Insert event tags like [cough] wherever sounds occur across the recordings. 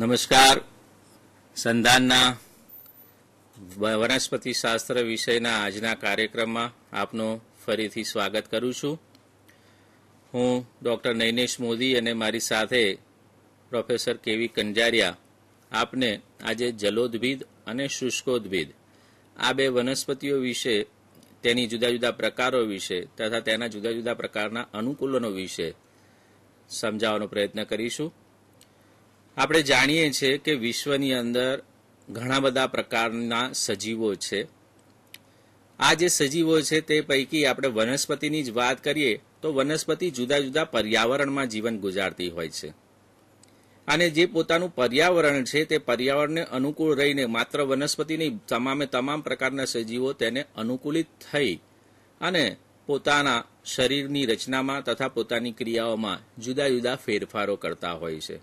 નમસ્કાર સંધાનના વનસ્પતિ શાસ્ત્ર વિષયના આજના કાર્યક્રમમાં આપનું ફરીથી સ્વાગત કરું છું હું ડૉક્ટર નૈનેશ મોદી અને મારી સાથે પ્રોફેસર કેવી કંજારિયા આપને આજે જલોદ્ભિદ અને શુષ્કોદ્ભિદ આ બે વનસ્પતિઓ વિશે તેની જુદા જુદા પ્રકારો વિશે તથા તેના જુદા જુદા પ્રકારના અનુકૂલનો વિશે સમજાવવાનો પ્રયત્ન કરીશું આપણે જાણીએ છીએ કે વિશ્વની અંદર ઘણા બધા પ્રકારના સજીવો છે આ જે સજીવો છે તે પૈકી આપણે વનસ્પતિની જ વાત કરીએ તો વનસ્પતિ જુદા જુદા પર્યાવરણમાં જીવન ગુજારતી હોય છે અને જે પોતાનું પર્યાવરણ છે તે પર્યાવરણને અનુકૂળ રહીને માત્ર વનસ્પતિની તમામે તમામ પ્રકારના સજીવો તેને અનુકૂલિત થઈ અને પોતાના શરીરની રચનામાં તથા પોતાની ક્રિયાઓમાં જુદા જુદા ફેરફારો કરતા હોય છે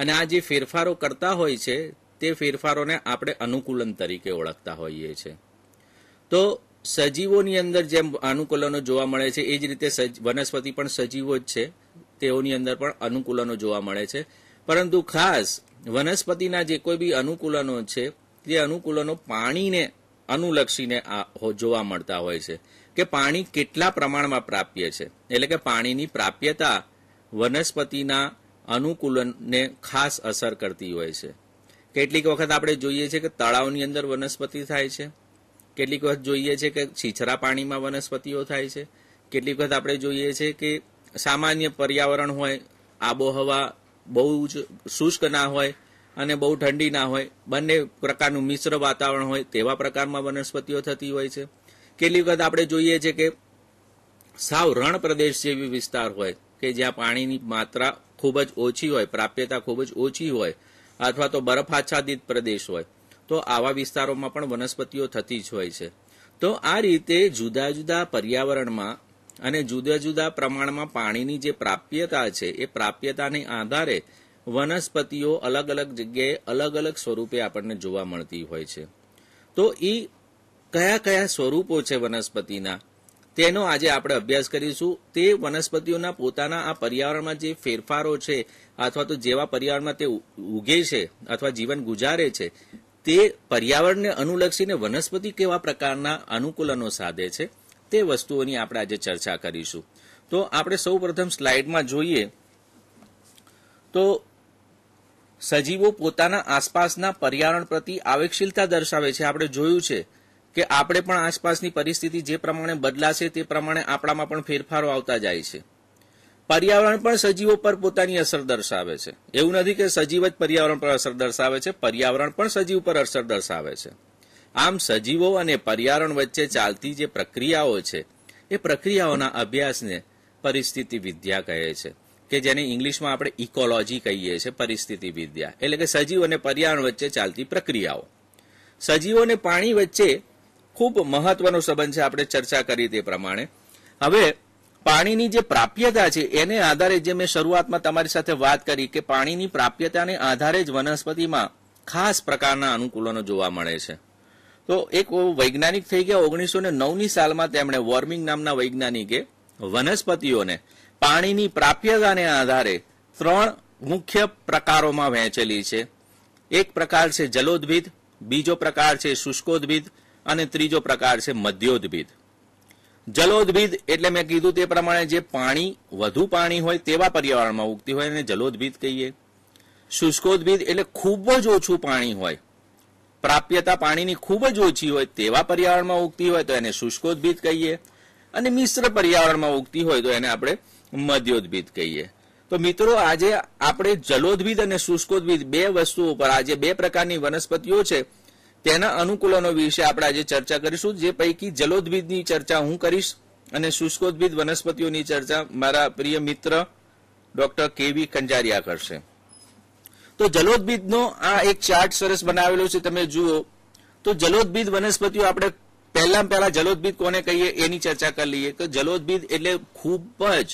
અને આ જે ફેરફારો કરતા હોય છે તે ફેરફારોને આપણે અનુકૂલન તરીકે ઓળખતા હોઈએ છીએ તો સજીવોની અંદર જેમ અનુકૂલનો જોવા મળે છે એ જ રીતે વનસ્પતિ પણ સજીવો જ છે તેઓની અંદર પણ અનુકૂલનો જોવા મળે છે પરંતુ ખાસ વનસ્પતિના જે કોઈ બી અનુકૂલનો છે તે અનુકૂલનો પાણીને અનુલક્ષીને જોવા મળતા હોય છે કે પાણી કેટલા પ્રમાણમાં પ્રાપ્ય છે એટલે કે પાણીની પ્રાપ્યતા વનસ્પતિના અનુકૂલનને ખાસ અસર કરતી હોય છે કેટલીક વખત આપણે જોઈએ છે કે તળાવની અંદર વનસ્પતિ થાય છે કેટલીક વખત જોઈએ છે કે છીછરા પાણીમાં વનસ્પતિઓ થાય છે કેટલીક વખત આપણે જોઈએ છે કે સામાન્ય પર્યાવરણ હોય આબોહવા બહુ જ શુષ્ક ના હોય અને બહુ ઠંડી ના હોય બંને પ્રકારનું મિશ્ર વાતાવરણ હોય તેવા પ્રકારમાં વનસ્પતિઓ થતી હોય છે કેટલીક વખત આપણે જોઈએ છે કે સાવ રણ પ્રદેશ જેવી વિસ્તાર હોય કે જ્યાં પાણીની માત્રા ખૂબ જ ઓછી હોય પ્રાપ્યતા ખૂબ જ ઓછી હોય અથવા તો બરફ આચ્છાદિત પ્રદેશ હોય તો આવા વિસ્તારોમાં પણ વનસ્પતિઓ થતી જ હોય છે તો આ રીતે જુદા જુદા પર્યાવરણમાં અને જુદા જુદા પ્રમાણમાં પાણીની જે પ્રાપ્યતા છે એ પ્રાપ્યતાને આધારે વનસ્પતિઓ અલગ અલગ જગ્યાએ અલગ અલગ સ્વરૂપે આપણને જોવા મળતી હોય છે તો એ કયા કયા સ્વરૂપો છે વનસ્પતિના તેનો આજે આપણે અભ્યાસ કરીશું તે વનસ્પતિઓના પોતાના આ પર્યાવરણમાં જે ફેરફારો છે અથવા તો જેવા પર્યાવરણમાં તે ઉગે છે અથવા જીવન ગુજારે છે તે પર્યાવરણને અનુલક્ષીને વનસ્પતિ કેવા પ્રકારના અનુકૂલનો સાધે છે તે વસ્તુઓની આપણે આજે ચર્ચા કરીશું તો આપણે સૌ પ્રથમ સ્લાઇડમાં જોઈએ તો સજીવો પોતાના આસપાસના પર્યાવરણ પ્રતિ આવેગશીલતા દર્શાવે છે આપણે જોયું છે કે આપણે પણ આસપાસની પરિસ્થિતિ જે પ્રમાણે બદલાશે તે પ્રમાણે આપણામાં પણ ફેરફારો આવતા જાય છે પર્યાવરણ પણ સજીવો પર પોતાની અસર દર્શાવે છે એવું નથી કે સજીવ જ પર્યાવરણ પર અસર દર્શાવે છે પર્યાવરણ પણ સજીવ પર અસર દર્શાવે છે આમ સજીવો અને પર્યાવરણ વચ્ચે ચાલતી જે પ્રક્રિયાઓ છે એ પ્રક્રિયાઓના અભ્યાસને પરિસ્થિતિ વિદ્યા કહે છે કે જેને ઇંગ્લિશમાં આપણે ઇકોલોજી કહીએ છીએ પરિસ્થિતિ વિદ્યા એટલે કે સજીવ અને પર્યાવરણ વચ્ચે ચાલતી પ્રક્રિયાઓ સજીવો અને પાણી વચ્ચે ખૂબ મહત્વનો સંબંધ છે આપણે ચર્ચા કરી તે પ્રમાણે હવે પાણીની જે પ્રાપ્યતા છે એને આધારે જે મેં શરૂઆતમાં તમારી સાથે વાત કરી કે પાણીની પ્રાપ્યતાને આધારે જ વનસ્પતિમાં ખાસ પ્રકારના અનુકૂલનો જોવા મળે છે તો એક વૈજ્ઞાનિક થઈ ગયા ઓગણીસો નવની સાલમાં તેમણે વોર્મિંગ નામના વૈજ્ઞાનિકે વનસ્પતિઓને પાણીની પ્રાપ્યતાને આધારે ત્રણ મુખ્ય પ્રકારોમાં વહેંચેલી છે એક પ્રકાર છે જલોદ્ભિદ બીજો પ્રકાર છે શુષ્કોદ્ભિદ અને ત્રીજો પ્રકાર છે મધ્યોદ્ભિદ જલોદ્ભિદ એટલે મેં કીધું તે પ્રમાણે જે પાણી વધુ પાણી હોય તેવા પર્યાવરણમાં ઉગતી હોય એને જલોદ્ભિદ કહીએ શુષ્કોદ્ભિદ એટલે ખૂબ જ ઓછું પાણી હોય પ્રાપ્યતા પાણીની ખૂબ જ ઓછી હોય તેવા પર્યાવરણમાં ઉગતી હોય તો એને શુષ્કોદ્ભિદ કહીએ અને મિશ્ર પર્યાવરણમાં ઉગતી હોય તો એને આપણે મધ્યોદ્ભિદ કહીએ તો મિત્રો આજે આપણે જલોદ્ભિદ અને શુષ્કોદ્ભિદ બે વસ્તુઓ પર આજે બે પ્રકારની વનસ્પતિઓ છે તેના અનુકૂલનો વિશે આપણે આજે ચર્ચા કરીશું જે પૈકી જલોદ્ભિદની ચર્ચા હું કરીશ અને શુષ્કોદ્ભિદ વનસ્પતિઓની ચર્ચા મારા પ્રિય મિત્ર ડોક્ટર કેવી કંજારિયા કરશે તો જલોદ્ભિદનો આ એક ચાર્ટ સરસ બનાવેલો છે તમે જુઓ તો જલોદ્ભિદ વનસ્પતિઓ આપણે પહેલામાં પહેલા જલોદ્ભિદ કોને કહીએ એની ચર્ચા કરી લઈએ કે જલોદ્ભિદ એટલે ખૂબ જ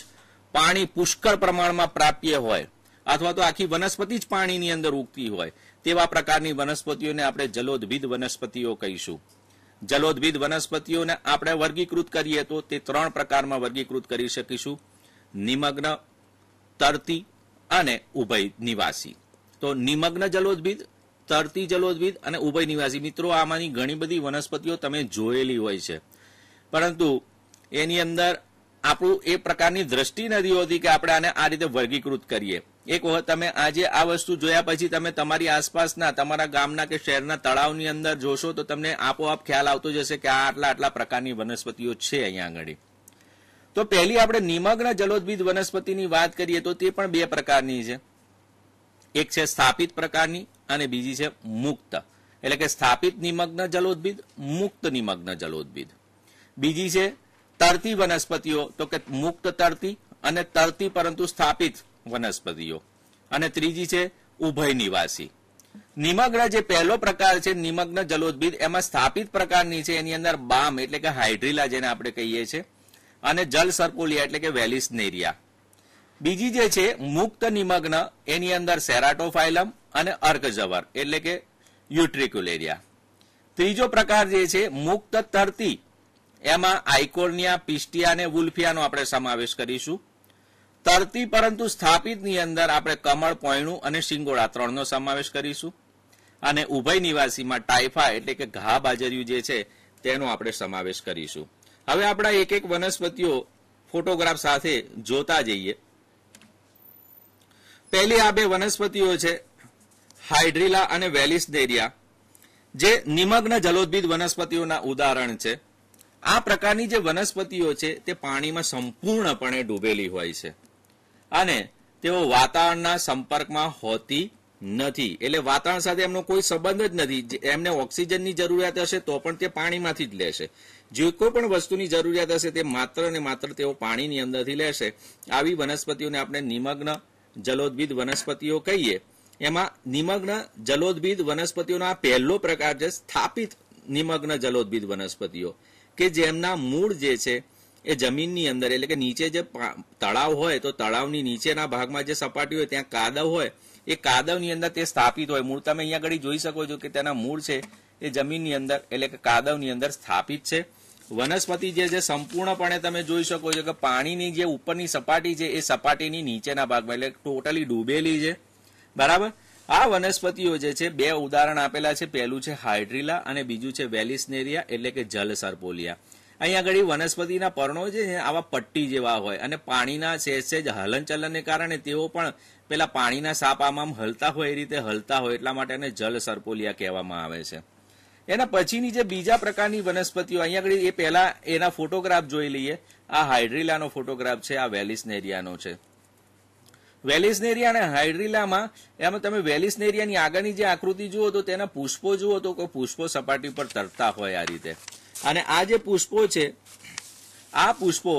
પાણી પુષ્કળ પ્રમાણમાં પ્રાપ્ય હોય અથવા તો આખી વનસ્પતિ જ પાણીની અંદર ઉગતી હોય તેવા પ્રકારની વનસ્પતિઓને આપણે જલોદભિદ વનસ્પતિઓ કહીશું જલોદભિદ વનસ્પતિઓને આપણે વર્ગીકૃત કરીએ તો તે ત્રણ પ્રકારમાં વર્ગીકૃત કરી શકીશું નિમગ્ન તરતી અને ઉભય નિવાસી તો નિમગ્ન જલોદભિદ તરતી જલોદભિદ અને ઉભય નિવાસી મિત્રો આમાંની ઘણી બધી વનસ્પતિઓ તમે જોયેલી હોય છે પરંતુ એની અંદર આપણું એ પ્રકારની દ્રષ્ટિ નથી હોતી કે આપણે આને આ રીતે વર્ગીકૃત કરીએ એક તમે આજે આ વસ્તુ જોયા પછી તમે તમારી આસપાસના તમારા ગામના કે શહેરના તળાવની અંદર જોશો તો તમને આપોઆપ ખ્યાલ આવતો જશે કે આ આટલા આટલા પ્રકારની વનસ્પતિઓ છે અહીંયા આગળ તો પહેલી આપણે નિમગ્ન જલોદબીજ વનસ્પતિની વાત કરીએ તો તે પણ બે પ્રકારની છે એક છે સ્થાપિત પ્રકારની અને બીજી છે મુક્ત એટલે કે સ્થાપિત નિમગ્ન જલોદબીજ મુક્ત નિમગ્ન જલોદબીજ બીજી છે તરતી વનસ્પતિઓ તો કે મુક્ત તરતી અને તરતી પરંતુ સ્થાપિત વનસ્પતિઓ અને ત્રીજી છે ઉભય નિવાસી નિમગ્ન જે પહેલો પ્રકાર છે નિમગ્ન જલોદભીત એમાં સ્થાપિત પ્રકારની છે એની અંદર બામ એટલે કે હાઇડ્રીલા જેને આપણે કહીએ છીએ અને જલ સર્પોલિયા એટલે કે વેલિસનેરિયા બીજી જે છે મુક્ત નિમગ્ન એની અંદર સેરાટોફાઇલમ અને અર્કઝવર એટલે કે યુટ્રિક્યુલેરિયા ત્રીજો પ્રકાર જે છે મુક્ત તરતી એમાં આઇકોર્નિયા પિસ્ટિયા અને વુલ્ફિયાનો આપણે સમાવેશ કરીશું તરતી પરંતુ સ્થાપિતની અંદર આપણે કમળ પોયણું અને શિંગોળા ત્રણનો સમાવેશ કરીશું અને ઉભય નિવાસીમાં ટાઇફા એટલે કે ઘા બાજરિયું જે છે તેનો આપણે સમાવેશ કરીશું હવે આપણા એક એક વનસ્પતિઓ ફોટોગ્રાફ સાથે જોતા જઈએ પહેલી આ બે વનસ્પતિઓ છે હાઇડ્રીલા અને વેલિસનેરિયા જે નિમગ્ન જલોદ્ભિત વનસ્પતિઓના ઉદાહરણ છે આ પ્રકારની જે વનસ્પતિઓ છે તે પાણીમાં સંપૂર્ણપણે ડૂબેલી હોય છે અને તેઓ વાતાવરણના સંપર્કમાં હોતી નથી એટલે વાતાવરણ સાથે એમનો કોઈ સંબંધ જ નથી એમને ઓક્સિજનની જરૂરિયાત હશે તો પણ તે પાણીમાંથી જ લેશે જે કોઈ પણ વસ્તુની જરૂરિયાત હશે તે માત્ર ને માત્ર તેઓ પાણીની અંદરથી લેશે આવી વનસ્પતિઓને આપણે નિમગ્ન જલોદ્ભિદ વનસ્પતિઓ કહીએ એમાં નિમગ્ન જલોદ્ભિદ વનસ્પતિઓનો આ પહેલો પ્રકાર છે સ્થાપિત નિમગ્ન જલોદ્ભિદ વનસ્પતિઓ કે જેમના મૂળ જે છે એ જમીનની અંદર એટલે કે નીચે જે તળાવ હોય તો તળાવની નીચેના ભાગમાં જે સપાટી હોય ત્યાં કાદવ હોય એ કાદવની અંદર તે સ્થાપિત હોય મૂળ તમે અહીંયા આગળ જોઈ શકો છો કે તેના મૂળ છે એ જમીનની અંદર એટલે કે કાદવની અંદર સ્થાપિત છે વનસ્પતિ જે છે સંપૂર્ણપણે તમે જોઈ શકો છો કે પાણીની જે ઉપરની સપાટી છે એ સપાટીની નીચેના ભાગમાં એટલે ટોટલી ડૂબેલી છે બરાબર આ વનસ્પતિઓ જે છે બે ઉદાહરણ આપેલા છે પહેલું છે હાઇડ્રીલા અને બીજું છે વેલિસનેરિયા એટલે કે જલસર્પોલિયા અહીં આગળ વનસ્પતિના પર્ણો છે આવા પટ્ટી જેવા હોય અને પાણીના સહેજ સહેજ હલનચલનને કારણે તેઓ પણ પેલા પાણીના સાપ આમ હલતા હોય એ રીતે હલતા હોય એટલા માટે એને જલ સર્પોલિયા કહેવામાં આવે છે એના પછીની જે બીજા પ્રકારની વનસ્પતિઓ અહીંયા આગળ એ પહેલા એના ફોટોગ્રાફ જોઈ લઈએ આ હાઇડ્રીલાનો ફોટોગ્રાફ છે આ વેલિસનેરિયાનો છે વેલિસનેરિયા અને હાઇડ્રીલામાં એમાં તમે વેલિસનેરિયાની આગળની જે આકૃતિ જુઓ તો તેના પુષ્પો જુઓ તો પુષ્પો સપાટી પર તરતા હોય આ રીતે અને આ જે પુષ્પો છે આ પુષ્પો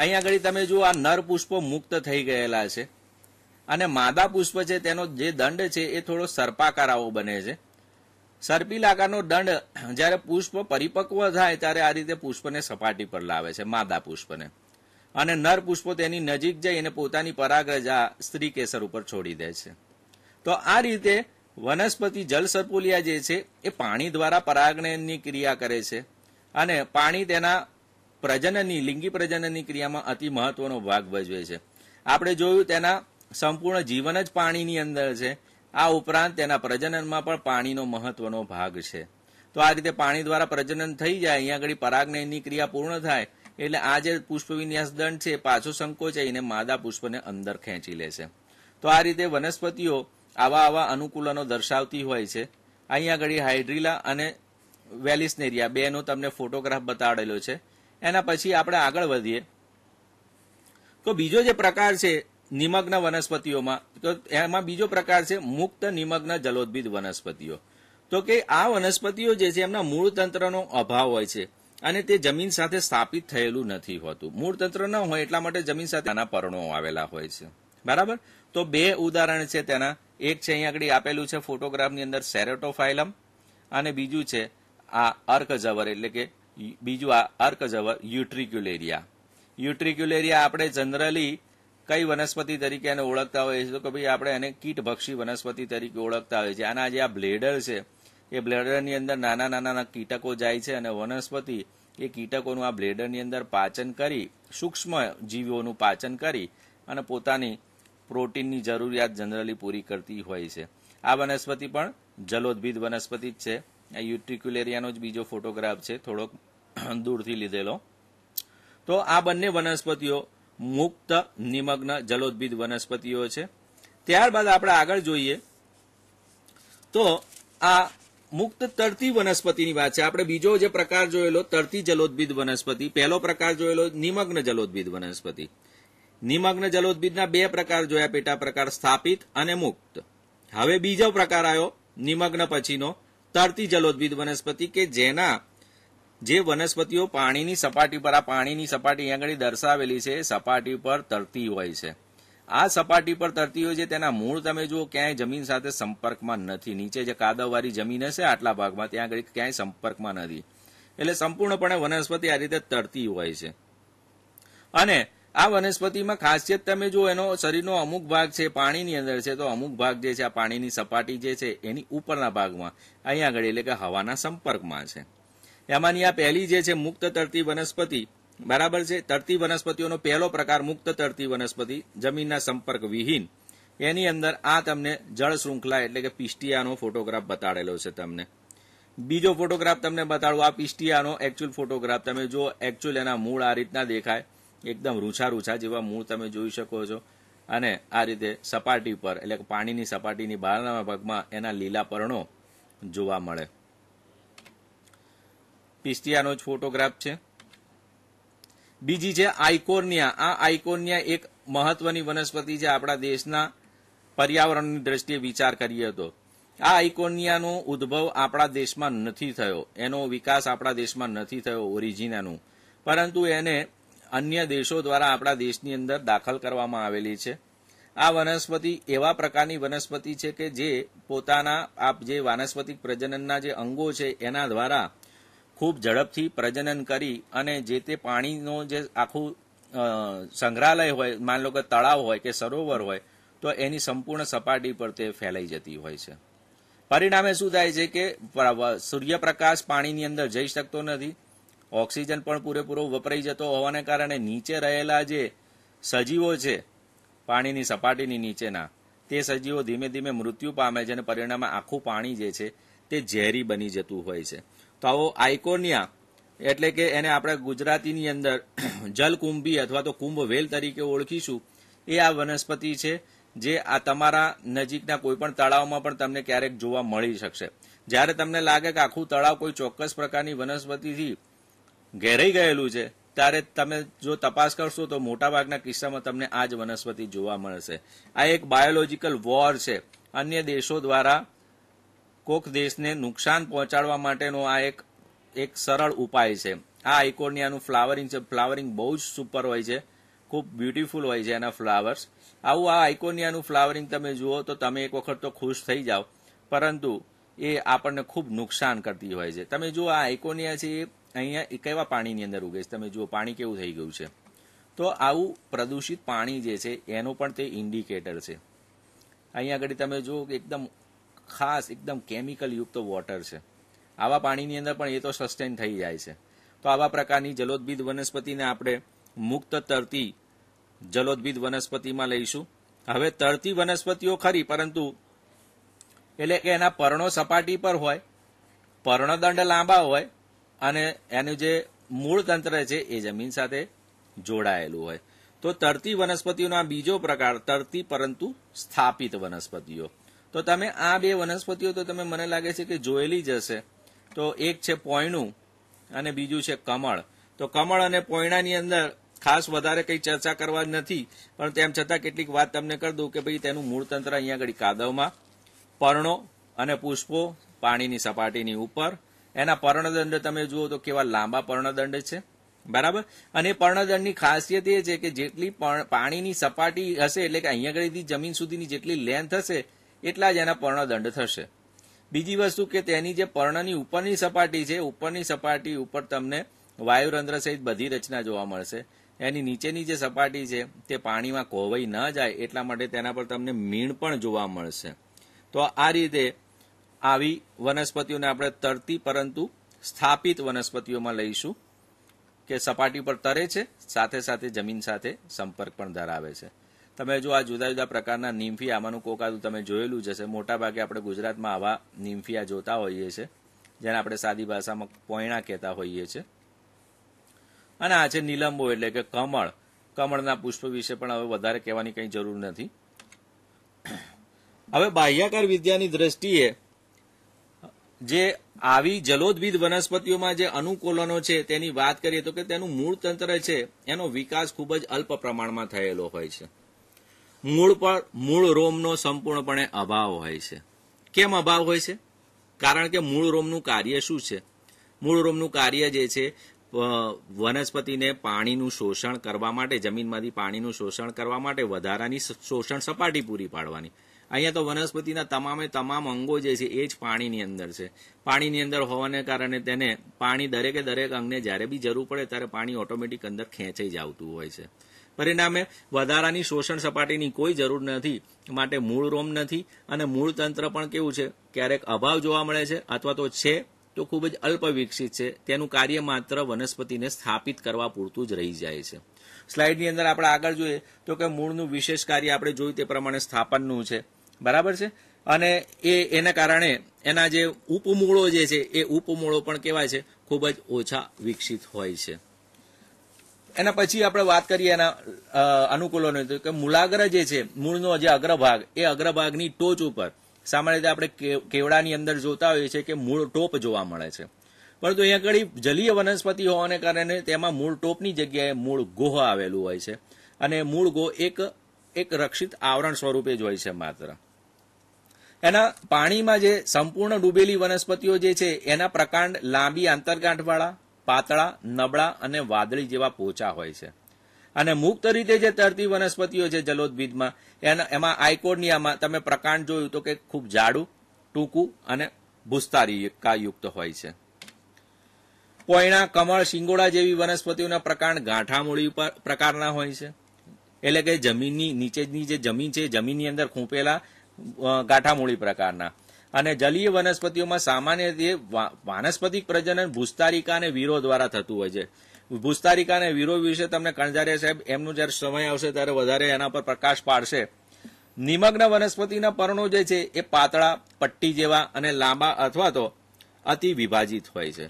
અહીંયા આગળ તમે જુઓ આ નર પુષ્પો મુક્ત થઈ ગયેલા છે અને માદા પુષ્પ છે તેનો જે દંડ છે એ થોડો સર્પાકાર આવો બને છે સર્પિલ આકારનો દંડ જ્યારે પુષ્પ પરિપક્વ થાય ત્યારે આ રીતે પુષ્પને સપાટી પર લાવે છે માદા પુષ્પને અને નર પુષ્પો તેની નજીક જઈને પોતાની પરાગરજા સ્ત્રી કેસર ઉપર છોડી દે છે તો આ રીતે વનસ્પતિ જલસર્પોલિયા જે છે એ પાણી દ્વારા પરાગણની ક્રિયા કરે છે અને પાણી તેના પ્રજનનની લિંગી પ્રજનનની ક્રિયામાં અતિ મહત્વનો ભાગ ભજવે છે આપણે જોયું તેના સંપૂર્ણ જીવન જ પાણીની અંદર છે આ ઉપરાંત તેના પ્રજનનમાં પણ પાણીનો મહત્વનો ભાગ છે તો આ રીતે પાણી દ્વારા પ્રજનન થઈ જાય અહીંયા આગળ પરાગનયની ક્રિયા પૂર્ણ થાય એટલે આ જે પુષ્પ વિન્યાસ દંડ છે પાછો સંકોચાઈને માદા પુષ્પને અંદર ખેંચી લે છે તો આ રીતે વનસ્પતિઓ આવા આવા અનુકૂલનો દર્શાવતી હોય છે અહીંયા આગળ હાઇડ્રીલા અને વેલિસનેરિયા બેનો તમને ફોટોગ્રાફ બતાડેલો છે એના પછી આપણે આગળ વધીએ તો બીજો જે પ્રકાર છે નિમગ્ન વનસ્પતિઓમાં તો એમાં બીજો પ્રકાર છે મુક્ત નિમગ્ન જલોદ્ભિદ વનસ્પતિઓ તો કે આ વનસ્પતિઓ જે છે એમના મૂળ તંત્રનો અભાવ હોય છે અને તે જમીન સાથે સ્થાપિત થયેલું નથી હોતું મૂળ તંત્ર ન હોય એટલા માટે જમીન સાથે આના પર્ણો આવેલા હોય છે બરાબર તો બે ઉદાહરણ છે તેના એક છે અહીં આગળ આપેલું છે ફોટોગ્રાફની અંદર સેરેટોફાઇલમ અને બીજું છે આ અર્કઝવર એટલે કે બીજું આ અર્કજવર યુટ્રિક્યુલેરિયા યુટ્રિક્યુલેરિયા આપણે જનરલી કઈ વનસ્પતિ તરીકે એને ઓળખતા હોઈએ છીએ તો કે ભાઈ આપણે એને કીટભક્ષી વનસ્પતિ તરીકે ઓળખતા હોઈએ છીએ આના જે આ બ્લેડર છે એ બ્લેડરની અંદર નાના નાના કીટકો જાય છે અને વનસ્પતિ એ કીટકોનું આ બ્લેડરની અંદર પાચન કરી સૂક્ષ્મ જીવોનું પાચન કરી અને પોતાની પ્રોટીનની જરૂરિયાત જનરલી પૂરી કરતી હોય છે આ વનસ્પતિ પણ જલોદ્ભિદ વનસ્પતિ જ છે આ યુટ્રિક્યુલેરિયાનો જ બીજો ફોટોગ્રાફ છે થોડોક [clears throat] દૂરથી લીધેલો તો આ બંને વનસ્પતિઓ મુક્ત નિમગ્ન જલોદ્ભિદ વનસ્પતિઓ છે ત્યારબાદ આપણે આગળ જોઈએ તો આ મુક્ત તરતી વનસ્પતિની વાત છે આપણે બીજો જે પ્રકાર જોયેલો તરતી જલોદ્ભિદ વનસ્પતિ પહેલો પ્રકાર જોયેલો નિમગ્ન જલોદ્ભિદ વનસ્પતિ નિમગ્ન જલોદ્ભિદના બે પ્રકાર જોયા પેટા પ્રકાર સ્થાપિત અને મુક્ત હવે બીજો પ્રકાર આવ્યો નિમગ્ન પછીનો તરતી જલોદભિદ વનસ્પતિ કે જેના જે વનસ્પતિઓ પાણીની સપાટી પર આ પાણીની સપાટી આગળ દર્શાવેલી છે સપાટી પર તરતી હોય છે આ સપાટી પર તરતી હોય છે તેના મૂળ તમે જુઓ ક્યાંય જમીન સાથે સંપર્કમાં નથી નીચે જે કાદવવાળી જમીન હશે આટલા ભાગમાં ત્યાં આગળ ક્યાંય સંપર્કમાં નથી એટલે સંપૂર્ણપણે વનસ્પતિ આ રીતે તરતી હોય છે અને આ વનસ્પતિમાં ખાસિયત તમે જો એનો શરીરનો અમુક ભાગ છે પાણીની અંદર છે તો અમુક ભાગ જે છે આ પાણીની સપાટી જે છે એની ઉપરના ભાગમાં અહીંયા આગળ એટલે કે હવાના સંપર્કમાં છે એમાંની આ પહેલી જે છે મુક્ત તરતી વનસ્પતિ બરાબર છે તરતી વનસ્પતિઓનો પહેલો પ્રકાર મુક્ત તરતી વનસ્પતિ જમીનના સંપર્ક વિહીન એની અંદર આ તમને જળ શૃંખલા એટલે કે પિસ્ટિયાનો ફોટોગ્રાફ બતાડેલો છે તમને બીજો ફોટોગ્રાફ તમને બતાડું આ પિસ્ટિયાનો એકચ્યુઅલ ફોટોગ્રાફ તમે જો એકચ્યુઅલ એના મૂળ આ રીતના દેખાય એકદમ રૂંછા રૂંછા જેવા મૂળ તમે જોઈ શકો છો અને આ રીતે સપાટી પર એટલે કે પાણીની સપાટીની બહારના ભાગમાં એના લીલા પર્ણો જોવા મળે પિસ્ટિયાનો જ ફોટોગ્રાફ છે બીજી છે આઇકોર્નિયા આ આઇકોર્નિયા એક મહત્વની વનસ્પતિ છે આપણા દેશના પર્યાવરણની દ્રષ્ટિએ વિચાર કરીએ તો આ આઇકોર્નિયાનો ઉદ્ભવ આપણા દેશમાં નથી થયો એનો વિકાસ આપણા દેશમાં નથી થયો ઓરિજિનાનું પરંતુ એને અન્ય દેશો દ્વારા આપણા દેશની અંદર દાખલ કરવામાં આવેલી છે આ વનસ્પતિ એવા પ્રકારની વનસ્પતિ છે કે જે પોતાના આપ જે વાનસ્પતિક પ્રજનનના જે અંગો છે એના દ્વારા ખૂબ ઝડપથી પ્રજનન કરી અને જે તે પાણીનો જે આખું સંગ્રહાલય હોય માન લો કે તળાવ હોય કે સરોવર હોય તો એની સંપૂર્ણ સપાટી પર તે ફેલાઈ જતી હોય છે પરિણામે શું થાય છે કે સૂર્યપ્રકાશ પાણીની અંદર જઈ શકતો નથી ઓક્સિજન પણ પૂરેપૂરો વપરાઈ જતો હોવાને કારણે નીચે રહેલા જે સજીવો છે પાણીની સપાટીની નીચેના તે સજીવો ધીમે ધીમે મૃત્યુ પામે છે અને પરિણામે આખું પાણી જે છે તે ઝેરી બની જતું હોય છે તો આવો આઇકોનિયા એટલે કે એને આપણે ગુજરાતીની અંદર [clears throat] જલકુંભી અથવા તો કુંભ વેલ તરીકે ઓળખીશું એ આ વનસ્પતિ છે જે આ તમારા નજીકના કોઈપણ તળાવમાં પણ તમને ક્યારેક જોવા મળી શકશે જ્યારે તમને લાગે કે આખું તળાવ કોઈ ચોક્કસ પ્રકારની વનસ્પતિથી ઘેરાઈ ગયેલું છે ત્યારે તમે જો તપાસ કરશો તો મોટાભાગના કિસ્સામાં તમને આ જ વનસ્પતિ જોવા મળશે આ એક બાયોલોજીકલ વોર છે અન્ય દેશો દ્વારા કોક દેશને નુકસાન પહોંચાડવા માટેનો આ એક એક સરળ ઉપાય છે આ આઇકોનિયાનું ફ્લાવરિંગ છે ફ્લાવરિંગ બહુ જ સુપર હોય છે ખૂબ બ્યુટીફુલ હોય છે એના ફ્લાવર્સ આવું આ આઇકોનિયાનું ફ્લાવરિંગ તમે જુઓ તો તમે એક વખત તો ખુશ થઈ જાઓ પરંતુ એ આપણને ખૂબ નુકસાન કરતી હોય છે તમે જુઓ આ આઇકોનિયા છે એ અહીંયા કેવા પાણીની અંદર ઉગે છે તમે જુઓ પાણી કેવું થઈ ગયું છે તો આવું પ્રદૂષિત પાણી જે છે એનું પણ તે ઇન્ડિકેટર છે અહીંયા આગળ તમે જુઓ કે એકદમ ખાસ એકદમ કેમિકલયુક્ત વોટર છે આવા પાણીની અંદર પણ એ તો સસ્ટેન થઈ જાય છે તો આવા પ્રકારની જલોદ્ભિદ વનસ્પતિને આપણે મુક્ત તરતી જલોદ્ભિદ વનસ્પતિમાં લઈશું હવે તરતી વનસ્પતિઓ ખરી પરંતુ એટલે કે એના પર્ણો સપાટી પર હોય પર્ણદંડ લાંબા હોય અને એનું જે મૂળ તંત્ર છે એ જમીન સાથે જોડાયેલું હોય તો તરતી વનસ્પતિઓના બીજો પ્રકાર તરતી પરંતુ સ્થાપિત વનસ્પતિઓ તો તમે આ બે વનસ્પતિઓ તો તમે મને લાગે છે કે જોયેલી જ હશે તો એક છે પોયણું અને બીજું છે કમળ તો કમળ અને પોયણાની અંદર ખાસ વધારે કંઈ ચર્ચા કરવા નથી પણ તેમ છતાં કેટલીક વાત તમને કરી દઉં કે ભાઈ તેનું મૂળતંત્ર અહીંયા આગળ કાદવમાં પર્ણો અને પુષ્પો પાણીની સપાટીની ઉપર એના પર્ણદંડ તમે જુઓ તો કેવા લાંબા પર્ણદંડ છે બરાબર અને પર્ણદંડની ખાસિયત એ છે કે જેટલી પાણીની સપાટી હશે એટલે કે અહીંયા આગળથી જમીન સુધીની જેટલી લેન્થ હશે એટલા જ એના પર્ણદંડ થશે બીજી વસ્તુ કે તેની જે પર્ણની ઉપરની સપાટી છે ઉપરની સપાટી ઉપર તમને વાયુરંધ્ર સહિત બધી રચના જોવા મળશે એની નીચેની જે સપાટી છે તે પાણીમાં કોવાઈ ન જાય એટલા માટે તેના પર તમને મીણ પણ જોવા મળશે તો આ રીતે આવી વનસ્પતિઓને આપણે તરતી પરંતુ સ્થાપિત વનસ્પતિઓમાં લઈશું કે સપાટી પર તરે છે સાથે સાથે જમીન સાથે સંપર્ક પણ ધરાવે છે તમે જો આ જુદા જુદા પ્રકારના નિમ્ફી આમાંનું કોકાદું તમે જોયેલું જ હશે મોટાભાગે આપણે ગુજરાતમાં આવા નિમ્ફિયા જોતા હોઈએ છીએ જેને આપણે સાદી ભાષામાં પોયણા કહેતા હોઈએ છીએ અને આ છે નિલંબો એટલે કે કમળ કમળના પુષ્પ વિશે પણ હવે વધારે કહેવાની કંઈ જરૂર નથી હવે બાહ્યાકાર વિદ્યાની દ્રષ્ટિએ જે આવી જલોદવિદ વનસ્પતિઓમાં જે અનુકૂલનો છે તેની વાત કરીએ તો કે તેનું મૂળ તંત્ર છે એનો વિકાસ ખૂબ જ અલ્પ પ્રમાણમાં થયેલો હોય છે મૂળ પર મૂળ રોમનો સંપૂર્ણપણે અભાવ હોય છે કેમ અભાવ હોય છે કારણ કે મૂળ રોમનું કાર્ય શું છે મૂળ રોમનું કાર્ય જે છે વનસ્પતિને પાણીનું શોષણ કરવા માટે જમીનમાંથી પાણીનું શોષણ કરવા માટે વધારાની શોષણ સપાટી પૂરી પાડવાની અહીંયા તો વનસ્પતિના તમામે તમામ અંગો જે છે એ જ પાણીની અંદર છે પાણીની અંદર હોવાને કારણે તેને પાણી દરેકે દરેક અંગને જ્યારે બી જરૂર પડે ત્યારે પાણી ઓટોમેટિક અંદર ખેંચાઈ જ આવતું હોય છે પરિણામે વધારાની શોષણ સપાટીની કોઈ જરૂર નથી માટે મૂળ રોમ નથી અને મૂળ તંત્ર પણ કેવું છે ક્યારેક અભાવ જોવા મળે છે અથવા તો છે તો ખૂબ જ અલ્પ વિકસિત છે તેનું કાર્ય માત્ર વનસ્પતિને સ્થાપિત કરવા પૂરતું જ રહી જાય છે સ્લાઇડની અંદર આપણે આગળ જોઈએ તો કે મૂળનું વિશેષ કાર્ય આપણે જોયું તે પ્રમાણે સ્થાપનનું છે બરાબર છે અને એ એના કારણે એના જે ઉપમૂળો જે છે એ ઉપમૂળો પણ કહેવાય છે ખૂબ જ ઓછા વિકસિત હોય છે એના પછી આપણે વાત કરીએ એના અનુકૂલોની તો કે મૂલાગ્ર જે છે મૂળનો જે અગ્રભાગ એ અગ્રભાગની ટોચ ઉપર સામાન્ય રીતે આપણે કેવડાની અંદર જોતા હોઈએ છીએ કે મૂળ ટોપ જોવા મળે છે પરંતુ અહીંયા ઘડી જલીય વનસ્પતિ હોવાને કારણે તેમાં મૂળ ટોપની જગ્યાએ મૂળ ગોહ આવેલું હોય છે અને મૂળ ગોહ એક એક રક્ષિત આવરણ સ્વરૂપે જ હોય છે માત્ર એના પાણીમાં જે સંપૂર્ણ ડૂબેલી વનસ્પતિઓ જે છે એના પ્રકાંડ લાંબી આંતરગાંઠવાળા પાતળા નબળા અને વાદળી જેવા પોચા હોય છે અને મુક્ત રીતે જે તરતી વનસ્પતિઓ છે જલોદભીદમાં એના એમાં આઇકોર્નિયામાં તમે પ્રકાંડ જોયું તો કે ખૂબ જાડું ટૂંકું અને ભૂસ્તારિકાયુક્ત હોય છે પોયણા કમળ શિંગોડા જેવી વનસ્પતિઓના પ્રકાંડ ગાંઠામૂળી પ્રકારના હોય છે એટલે કે જમીનની નીચેની જે જમીન છે જમીનની અંદર ખૂંપેલા ગાંઠામૂળી પ્રકારના અને જલીય વનસ્પતિઓમાં સામાન્ય રીતે વાનસ્પતિક પ્રજનન ભૂસ્તારિકા અને વીરો દ્વારા થતું હોય છે ભૂસ્તારિકા અને વીરો વિશે તમને કણઝારિયા સાહેબ એમનું જ્યારે સમય આવશે ત્યારે વધારે એના પર પ્રકાશ પાડશે નિમગ્ન વનસ્પતિના પર્ણો જે છે એ પાતળા પટ્ટી જેવા અને લાંબા અથવા તો અતિ વિભાજિત હોય છે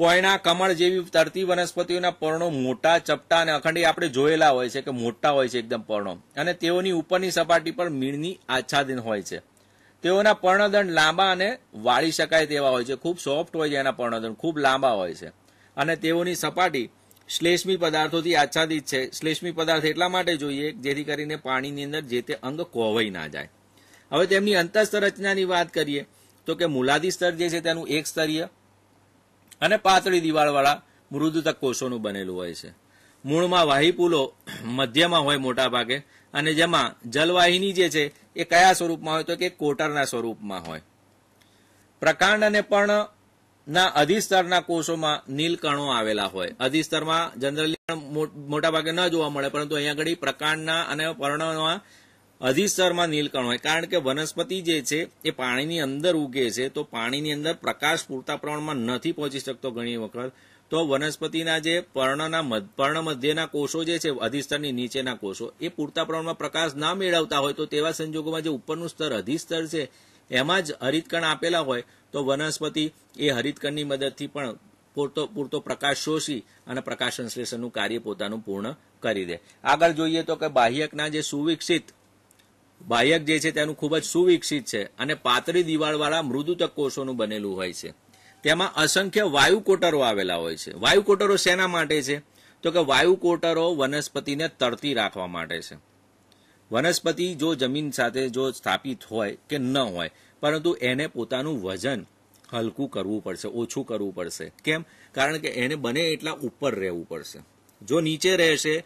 કોયના કમળ જેવી તરતી વનસ્પતિઓના પર્ણો મોટા ચપટા અને અખંડી આપણે જોયેલા હોય છે કે મોટા હોય છે એકદમ પર્ણો અને તેઓની ઉપરની સપાટી પર મીણની આચ્છાદન હોય છે તેઓના પર્ણદંડ લાંબા અને વાળી શકાય તેવા હોય છે ખૂબ સોફ્ટ હોય છે એના પર્ણદંડ ખૂબ લાંબા હોય છે અને તેઓની સપાટી શ્લેષ્મી પદાર્થોથી આચ્છાદિત છે શ્લેષ્મી પદાર્થ એટલા માટે જોઈએ જેથી કરીને પાણીની અંદર જે તે અંગ કોવાઈ ના જાય હવે તેમની રચનાની વાત કરીએ તો કે મૂલાદી સ્તર જે છે તેનું એક સ્તરીય અને પાતળી દિવાળવાળા મૃદુતક કોષોનું બનેલું હોય છે મૂળમાં વાહી પુલો [clears throat] મધ્યમાં હોય મોટાભાગે અને જેમાં જલવાહિની જે છે એ કયા સ્વરૂપમાં હોય તો કે કોટરના સ્વરૂપમાં હોય પ્રકાંડ અને પણ ના અધિસ્તરના કોષોમાં નીલકણો આવેલા હોય અધિસ્તરમાં જનરલી મોટાભાગે ન જોવા મળે પરંતુ અહીંયા આગળ પ્રકાંડના અને પર્ણમાં અધિસ્તરમાં નીલકણ હોય કારણ કે વનસ્પતિ જે છે એ પાણીની અંદર ઉગે છે તો પાણીની અંદર પ્રકાશ પૂરતા પ્રમાણમાં નથી પહોંચી શકતો ઘણી વખત તો વનસ્પતિના જે પર્ણના પર્ણ મધ્યના કોષો જે છે અધિસ્તરની નીચેના કોષો એ પૂરતા પ્રમાણમાં પ્રકાશ ના મેળવતા હોય તો તેવા સંજોગોમાં જે ઉપરનું સ્તર અધિસ્તર છે એમાં જ હરિતકણ આપેલા હોય તો વનસ્પતિ એ હરિતકણની મદદથી પણ પૂરતો પૂરતો પ્રકાશ શોષી અને પ્રકાશ સંશ્લેષણનું કાર્ય પોતાનું પૂર્ણ કરી દે આગળ જોઈએ તો કે બાહ્યકના જે સુવિકસિત બાહ્યક જે છે તેનું ખૂબ જ સુવિકસિત છે અને પાતળી દિવાળવાળા મૃદુતક કોષોનું બનેલું હોય છે તેમાં અસંખ્ય વાયુ કોટરો આવેલા હોય છે વાયુ કોટરો શેના માટે છે તો કે વાયુ કોટરો વનસ્પતિને તરતી રાખવા માટે છે વનસ્પતિ જો જમીન સાથે જો સ્થાપિત હોય કે ન હોય પરંતુ એને પોતાનું વજન હલકું કરવું પડશે ઓછું કરવું પડશે કેમ કારણ કે એને બને એટલા ઉપર રહેવું પડશે જો નીચે રહેશે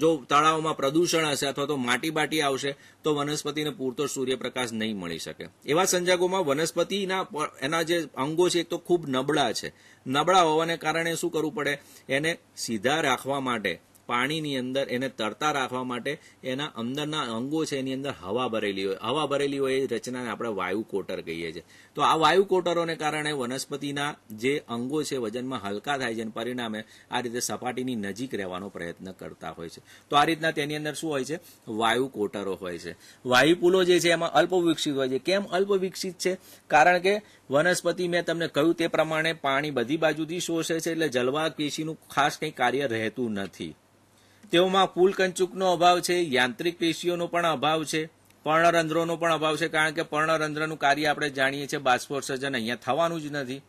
જો તળાવમાં પ્રદૂષણ હશે અથવા તો માટી બાટી આવશે તો વનસ્પતિને પૂરતો સૂર્યપ્રકાશ નહીં મળી શકે એવા સંજોગોમાં વનસ્પતિના એના જે અંગો છે એક તો ખૂબ નબળા છે નબળા હોવાને કારણે શું કરવું પડે એને સીધા રાખવા માટે પાણીની અંદર એને તરતા રાખવા માટે એના અંદરના અંગો છે એની અંદર હવા ભરેલી હોય હવા ભરેલી હોય એ રચનાને આપણે વાયુ કોટર કહીએ છીએ તો આ વાયુ કોટરોને કારણે વનસ્પતિના જે અંગો છે વજનમાં હલકા થાય છે અને પરિણામે આ રીતે સપાટીની નજીક રહેવાનો પ્રયત્ન કરતા હોય છે તો આ રીતના તેની અંદર શું હોય છે વાયુ કોટરો હોય છે વાયુપુલો જે છે એમાં અલ્પવિકસિત હોય છે કેમ અલ્પ વિકસિત છે કારણ કે વનસ્પતિ મેં તમને કહ્યું તે પ્રમાણે પાણી બધી બાજુથી શોષે છે એટલે જલવા પેશીનું ખાસ કંઈ કાર્ય રહેતું નથી તેઓમાં પૂલકંચુકનો અભાવ છે યાંત્રિક પેશીઓનો પણ અભાવ છે પર્ણરંધ્રોનો પણ અભાવ છે કારણ કે પર્ણરંધ્રનું કાર્ય આપણે જાણીએ છીએ બાષ્પોત્સર્જન અહીંયા થવાનું જ નથી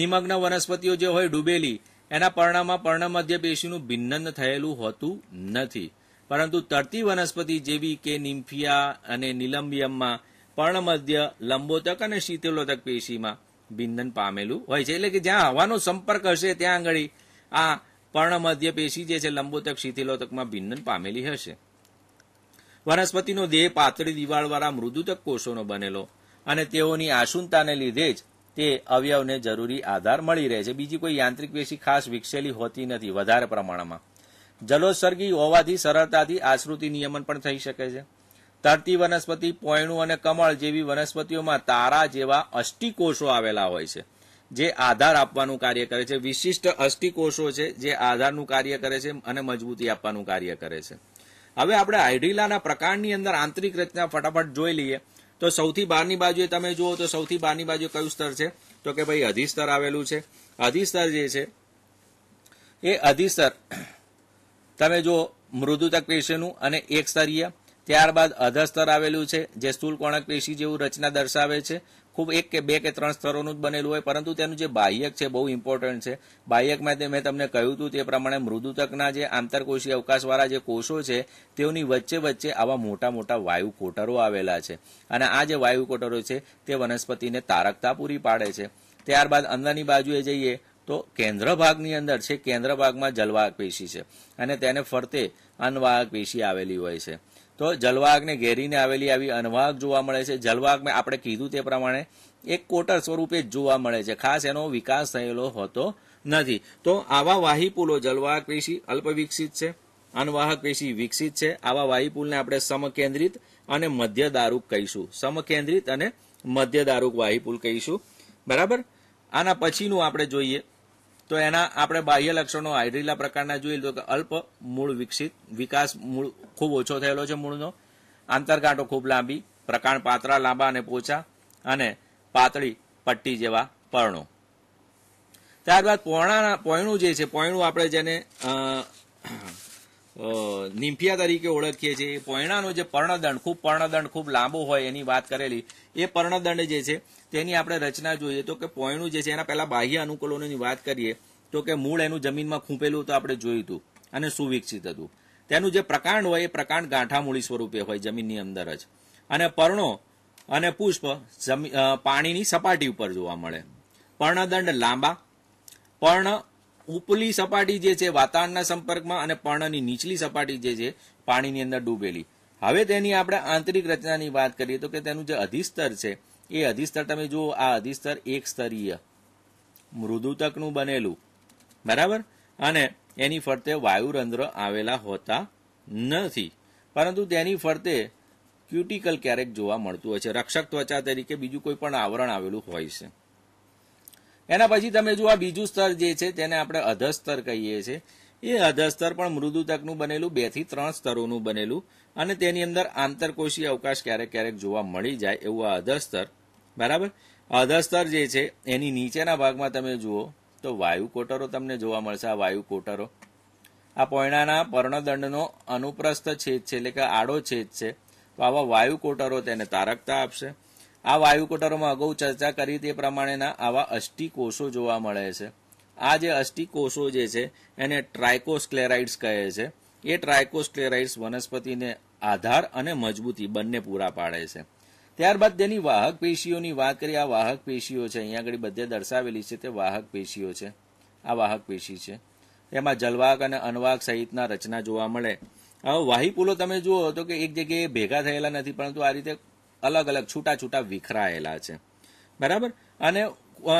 નિમગ્ન વનસ્પતિઓ જે હોય ડૂબેલી એના પર્ણમાં પર્ણમધ્ય પેશીનું ભિન્નન થયેલું હોતું નથી પરંતુ તરતી વનસ્પતિ જેવી કે નિમ્ફિયા અને નિલંબિયમમાં પર્ણમધ્ય લંબોતક અને શીતલોતક પેશીમાં ભિન્નન પામેલું હોય છે એટલે કે જ્યાં હવાનો સંપર્ક હશે ત્યાં આગળ આ પર્ણ મધ્ય પેશી જે છે લંબોતક શિથિલોતકમાં ભિન્નન પામેલી હશે વનસ્પતિનો દેહ પાતળી દિવાળવાળા મૃદુતક કોષોનો બનેલો અને તેઓની આશુનતાને લીધે જ તે અવયવને જરૂરી આધાર મળી રહે છે બીજી કોઈ યાંત્રિક પેશી ખાસ વિકસેલી હોતી નથી વધારે પ્રમાણમાં જલોત્સર્ગી હોવાથી સરળતાથી આશ્રુતિ નિયમન પણ થઈ શકે છે તરતી વનસ્પતિ પોયણું અને કમળ જેવી વનસ્પતિઓમાં તારા જેવા અષ્ટિકોષો આવેલા હોય છે જે આધાર આપવાનું કાર્ય કરે છે વિશિષ્ટ અસ્થિકોષો છે જે આધારનું કાર્ય કરે છે અને મજબૂતી આપવાનું કાર્ય કરે છે હવે આપણે હાઇડ્રિલાના પ્રકારની અંદર આંતરિક રચના ફટાફટ જોઈ લઈએ તો સૌથી બહારની બાજુએ તમે જુઓ તો સૌથી બહારની બાજુ કયું સ્તર છે તો કે ભાઈ અધિસ્તર આવેલું છે અધિસ્તર જે છે એ અધિસ્તર તમે જુઓ મૃદુતક પેશીનું અને એક સ્તરીય ત્યારબાદ અધસ્તર આવેલું છે જે સ્થૂલ કોણક પેશી જેવું રચના દર્શાવે છે ખૂબ એક કે બે કે ત્રણ સ્તરોનું જ બનેલું હોય પરંતુ તેનું જે બાહ્યક છે બહુ ઇમ્પોર્ટન્ટ છે બાહ્યકમાં તે મેં તમને કહ્યું હતું તે પ્રમાણે મૃદુતકના જે આંતરકોષીય અવકાશવાળા જે કોષો છે તેઓની વચ્ચે વચ્ચે આવા મોટા મોટા વાયુ કોટરો આવેલા છે અને આ જે વાયુ કોટરો છે તે વનસ્પતિને તારકતા પૂરી પાડે છે ત્યારબાદ અંદરની બાજુએ જઈએ તો કેન્દ્ર ભાગની અંદર છે કેન્દ્ર ભાગમાં જલવાહક પેશી છે અને તેને ફરતે અન્વાહક પેશી આવેલી હોય છે તો જલવાગને ઘેરીને આવેલી આવી અનવાગ જોવા મળે છે જલવાગને આપણે કીધું તે પ્રમાણે એક કોટર સ્વરૂપે જ જોવા મળે છે ખાસ એનો વિકાસ થયેલો હોતો નથી તો આવા વાહી પુલો જલવાહક પેશી અલ્પવિકસિત છે અનવાહક પેશી વિકસિત છે આવા વાહી પુલને આપણે સમકેન્દ્રિત અને મધ્ય દારૂક કહીશું સમકેન્દ્રિત અને મધ્ય દારૂક વાહી પુલ કહીશું બરાબર આના પછીનું આપણે જોઈએ તો એના આપણે બાહ્ય લક્ષણો હાઇડ્રીલા પ્રકારના જોઈએ તો કે અલ્પ મૂળ વિકસિત વિકાસ મૂળ ખૂબ ઓછો થયેલો છે મૂળનો આંતરગાંઠો ખૂબ લાંબી પ્રકાંડ પાતળા લાંબા અને પોચા અને પાતળી પટ્ટી જેવા પર્ણો ત્યારબાદ પોણાના પોયણું જે છે પોયણું આપણે જેને નિમ્ફિયા તરીકે ઓળખીએ છીએ એ પોયણાનો જે પર્ણદંડ ખૂબ પર્ણદંડ ખૂબ લાંબો હોય એની વાત કરેલી એ પર્ણદંડ જે છે તેની આપણે રચના જોઈએ તો કે પોયણું જે છે એના પહેલા બાહ્ય અનુકૂલોની વાત કરીએ તો કે મૂળ એનું જમીનમાં ખૂંપેલું તો આપણે જોયું હતું અને સુવિકસિત હતું તેનું જે પ્રકાંડ હોય એ પ્રકાંડ ગાંઠામૂળી સ્વરૂપે હોય જમીનની અંદર જ અને પર્ણો અને પુષ્પ પાણીની સપાટી ઉપર જોવા મળે પર્ણદંડ લાંબા પર્ણ ઉપલી સપાટી જે છે વાતાવરણના સંપર્કમાં અને પર્ણની નીચલી સપાટી જે છે પાણીની અંદર ડૂબેલી હવે તેની આપણે આંતરિક રચનાની વાત કરીએ તો કે તેનું જે અધિસ્તર છે એ અધિસ્તર તમે જુઓ આ અધિસ્તર એક સ્તરીય મૃદુતકનું બનેલું બરાબર અને એની ફરતે વાયુરંધ્ર આવેલા હોતા નથી પરંતુ તેની ફરતે ક્યુટિકલ ક્યારેક જોવા મળતું હોય છે રક્ષક ત્વચા તરીકે બીજું કોઈ પણ આવરણ આવેલું હોય છે એના પછી તમે જો આ બીજું સ્તર જે છે તેને આપણે અધસ્તર કહીએ છીએ એ અધસ્તર પણ મૃદુતકનું બનેલું બે થી ત્રણ સ્તરોનું બનેલું અને તેની અંદર આંતરકોષીય અવકાશ ક્યારેક ક્યારેક જોવા મળી જાય એવું આ અધસ્તર બરાબર અધસ્તર જે છે એની નીચેના ભાગમાં તમે જુઓ તો વાયુ કોટરો તમને જોવા મળશે આ વાયુ કોટરો આ પોયણાના પર્ણદંડનો અનુપ્રસ્થ છેદ છે એટલે કે આડો છેદ છે તો આવા વાયુ કોટરો તેને તારકતા આપશે આ વાયુ કોટરોમાં અગાઉ ચર્ચા કરી તે પ્રમાણેના આવા અસ્થિકોષો જોવા મળે છે આ જે અસ્થિકોષો જે છે એને ટ્રાયકોસ્કલેરાઇડ્સ કહે છે એ ટ્રાયકોસ્ટેરાઇડ્સ વનસ્પતિને આધાર અને મજબૂતી બંને પૂરા પાડે છે ત્યારબાદ તેની વાહક પેશીઓની વાત કરીએ આ વાહક પેશીઓ છે અહીંયા આગળ બધે દર્શાવેલી છે તે વાહક પેશીઓ છે આ વાહક પેશી છે તેમાં જલવાક અને અનવાક સહિતના રચના જોવા મળે હવે વાહીપુલો તમે જુઓ તો કે એક જગ્યાએ ભેગા થયેલા નથી પરંતુ આ રીતે અલગ અલગ છૂટા છૂટા વિખરાયેલા છે બરાબર અને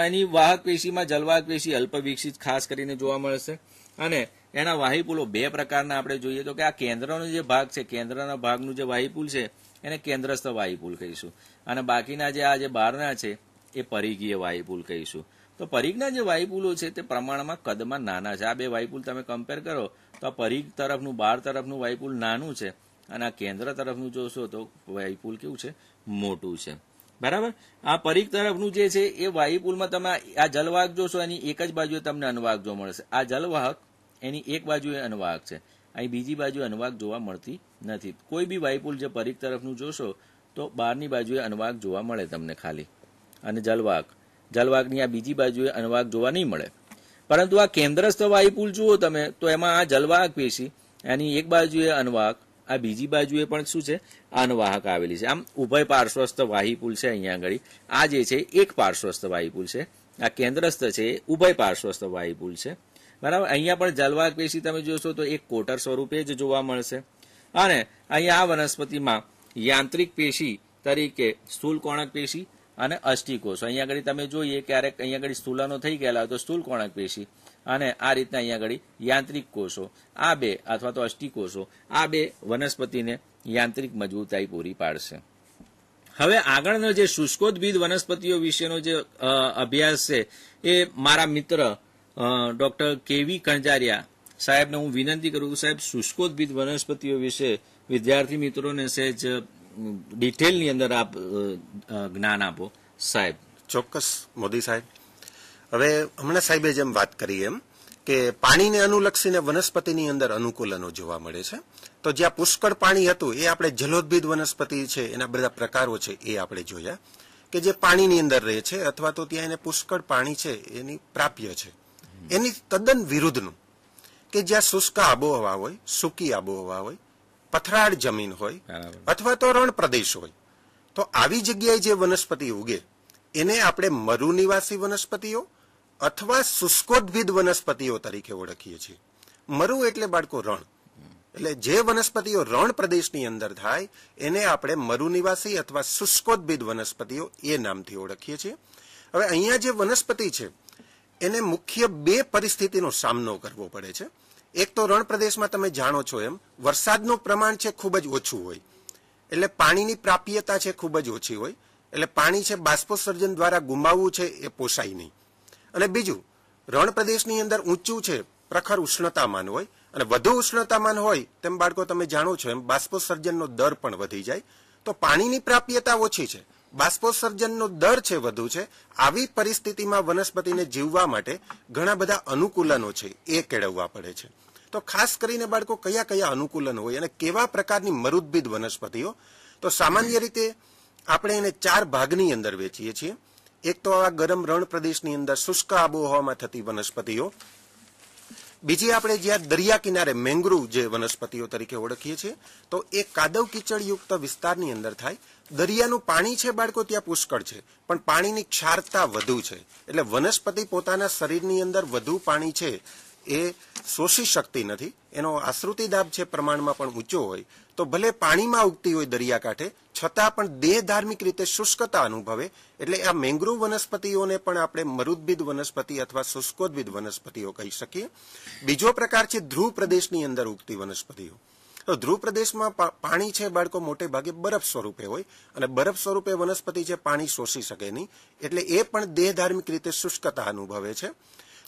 એની વાહક પેશીમાં જલવાહક પેશી અલ્પ વિકસિત ખાસ કરીને જોવા મળશે અને એના વાહીપુલો બે પ્રકારના આપણે જોઈએ તો કે આ કેન્દ્રનો જે ભાગ છે કેન્દ્રના ભાગનું જે વાહીપુલ છે એને કેન્દ્રસ્થ વાહીપુલ કહીશું અને બાકીના જે આ જે બહારના છે એ પરિઘીય વાહીપુલ કહીશું તો પરિઘના જે વાયુપુલો છે તે પ્રમાણમાં કદમાં નાના છે આ બે વાયુપુલ તમે કમ્પેર કરો તો આ પરિઘ તરફનું બહાર તરફનું વાયુપુલ નાનું છે અને આ કેન્દ્ર તરફનું જોશો તો વાયુપુલ કેવું છે મોટું છે બરાબર આ પરિઘ તરફનું જે છે એ વાયુપુલમાં તમે આ જલવાહક જોશો એની એક જ બાજુએ તમને અનવાહક જોવા મળશે આ જલવાહક એની એક બાજુએ અનુવાહક છે અહીં બીજી બાજુએ અનુવાહક જોવા મળતી નથી કોઈ બી વાયુપુલ જે પરિઘ તરફનું જોશો તો બહારની બાજુએ અનુવાહક જોવા મળે તમને ખાલી અને જલવાક જલવાગની આ બીજી બાજુએ અનુવાહક જોવા નહીં મળે પરંતુ આ કેન્દ્રસ્થ વાયુપુલ જુઓ તમે તો એમાં આ જલવાહક પેશી એની એક બાજુએ અનુવાહક આ બીજી બાજુએ પણ શું છે અનુવાહક આવેલી છે આમ ઉભય પાર્શ્વસ્થ વાહીપુલ છે અહીંયા આગળ આ જે છે એક પાર્શ્વસ્થ વાહીપુલ છે આ કેન્દ્રસ્થ છે ઉભય પાર્શ્વસ્થ વાહીપુલ છે બરાબર અહીંયા પણ જલવાપેશી તમે જોશો તો એક કોટર સ્વરૂપે જ જોવા મળશે અને અહીંયા આ વનસ્પતિમાં યાંત્રિક પેશી તરીકે સ્થૂલકોણક પેશી અને અષ્ટિકોષ અહીંયા આગળ તમે જોઈએ ક્યારેક અહીંયા આગળ સ્થૂલનો થઈ ગયેલા તો સ્થૂલકોણક પેશી અને આ રીતના અહીંયા આગળ યાંત્રિક કોષો આ બે અથવા તો અષ્ટિકોષો આ બે વનસ્પતિને યાંત્રિક મજબૂતાઈ પૂરી પાડશે હવે આગળનો જે શુષ્કોદ્ભિદ વનસ્પતિઓ વિશેનો જે અભ્યાસ છે એ મારા મિત્ર ડૉક્ટર કેવી કણજારિયા સાહેબને હું વિનંતી કરું છું સાહેબ શુષ્કોદ્ભિત વનસ્પતિઓ વિશે વિદ્યાર્થી મિત્રોને સહેજ ડિટેલની અંદર આપ જ્ઞાન આપો સાહેબ ચોક્કસ મોદી સાહેબ હવે હમણાં સાહેબે જેમ વાત કરી એમ કે પાણીને અનુલક્ષીને વનસ્પતિની અંદર અનુકૂલનો જોવા મળે છે તો જ્યાં પુષ્કળ પાણી હતું એ આપણે જલોદ્ભિદ વનસ્પતિ છે એના બધા પ્રકારો છે એ આપણે જોયા કે જે પાણીની અંદર રહે છે અથવા તો ત્યાં એને પુષ્કળ પાણી છે એની પ્રાપ્ય છે એની તદ્દન વિરુદ્ધનું કે જ્યાં શુષ્ક આબોહવા હોય સૂકી આબોહવા હોય પથરાળ જમીન હોય અથવા તો રણ પ્રદેશ હોય તો આવી જગ્યાએ જે વનસ્પતિ ઉગે એને આપણે મરુ નિવાસી વનસ્પતિઓ અથવા શુષ્કોદ્ભિદ વનસ્પતિઓ તરીકે ઓળખીએ છીએ મરુ એટલે બાળકો રણ એટલે જે વનસ્પતિઓ રણ પ્રદેશની અંદર થાય એને આપણે મરુ નિવાસી અથવા શુષ્કોદ્ભિદ વનસ્પતિઓ એ નામથી ઓળખીએ છીએ હવે અહીંયા જે વનસ્પતિ છે એને મુખ્ય બે પરિસ્થિતિનો સામનો કરવો પડે છે એક તો રણ પ્રદેશમાં તમે જાણો છો એમ વરસાદનું પ્રમાણ છે ખૂબ જ ઓછું હોય એટલે પાણીની પ્રાપ્યતા છે ખૂબ જ ઓછી હોય એટલે પાણી છે બાષ્પોત્સર્જન દ્વારા ગુમાવવું છે એ પોસાય નહીં અને બીજું રણ પ્રદેશની અંદર ઊંચું છે પ્રખર ઉષ્ણતામાન હોય અને વધુ ઉષ્ણતામાન હોય તેમ બાળકો તમે જાણો છો એમ બાષ્પોત્સર્જનનો દર પણ વધી જાય તો પાણીની પ્રાપ્યતા ઓછી છે બાષ્પોત્સર્જનનો દર છે વધુ છે આવી પરિસ્થિતિમાં વનસ્પતિને જીવવા માટે ઘણા બધા અનુકૂલનો છે એ કેળવવા પડે છે તો ખાસ કરીને બાળકો કયા કયા અનુકૂલન હોય અને કેવા પ્રકારની મરુદ્ભિદ વનસ્પતિઓ તો સામાન્ય રીતે આપણે એને ચાર ભાગની અંદર વેચીએ છીએ એક તો આવા ગરમ રણ પ્રદેશની અંદર શુષ્ક આબોહવામાં થતી વનસ્પતિઓ બીજી આપણે જ્યાં દરિયા કિનારે મેંગ્રુવ જે વનસ્પતિઓ તરીકે ઓળખીએ છીએ તો એ કાદવ કીચડયુક્ત વિસ્તારની અંદર થાય દરિયાનું પાણી છે બાળકો ત્યાં પુષ્કળ છે પણ પાણીની ક્ષારતા વધુ છે એટલે વનસ્પતિ પોતાના શરીરની અંદર વધુ પાણી છે એ શોષી શકતી નથી એનો આશ્રુતિ છે પ્રમાણમાં પણ ઊંચો હોય તો ભલે પાણીમાં ઉગતી હોય દરિયાકાંઠે છતાં પણ દેહ ધાર્મિક રીતે શુષ્કતા અનુભવે એટલે આ મેંગ્રુવ વનસ્પતિઓને પણ આપણે મરુદ્ભિદ વનસ્પતિ અથવા શુષ્કોદ્ભિદ વનસ્પતિઓ કહી શકીએ બીજો પ્રકાર છે ધ્રુવ પ્રદેશની અંદર ઉગતી વનસ્પતિઓ તો ધ્રુવ પ્રદેશમાં પાણી છે બાળકો મોટે ભાગે બરફ સ્વરૂપે હોય અને બરફ સ્વરૂપે વનસ્પતિ છે પાણી શોષી શકે નહીં એટલે એ પણ દેહ ધાર્મિક રીતે શુષ્કતા અનુભવે છે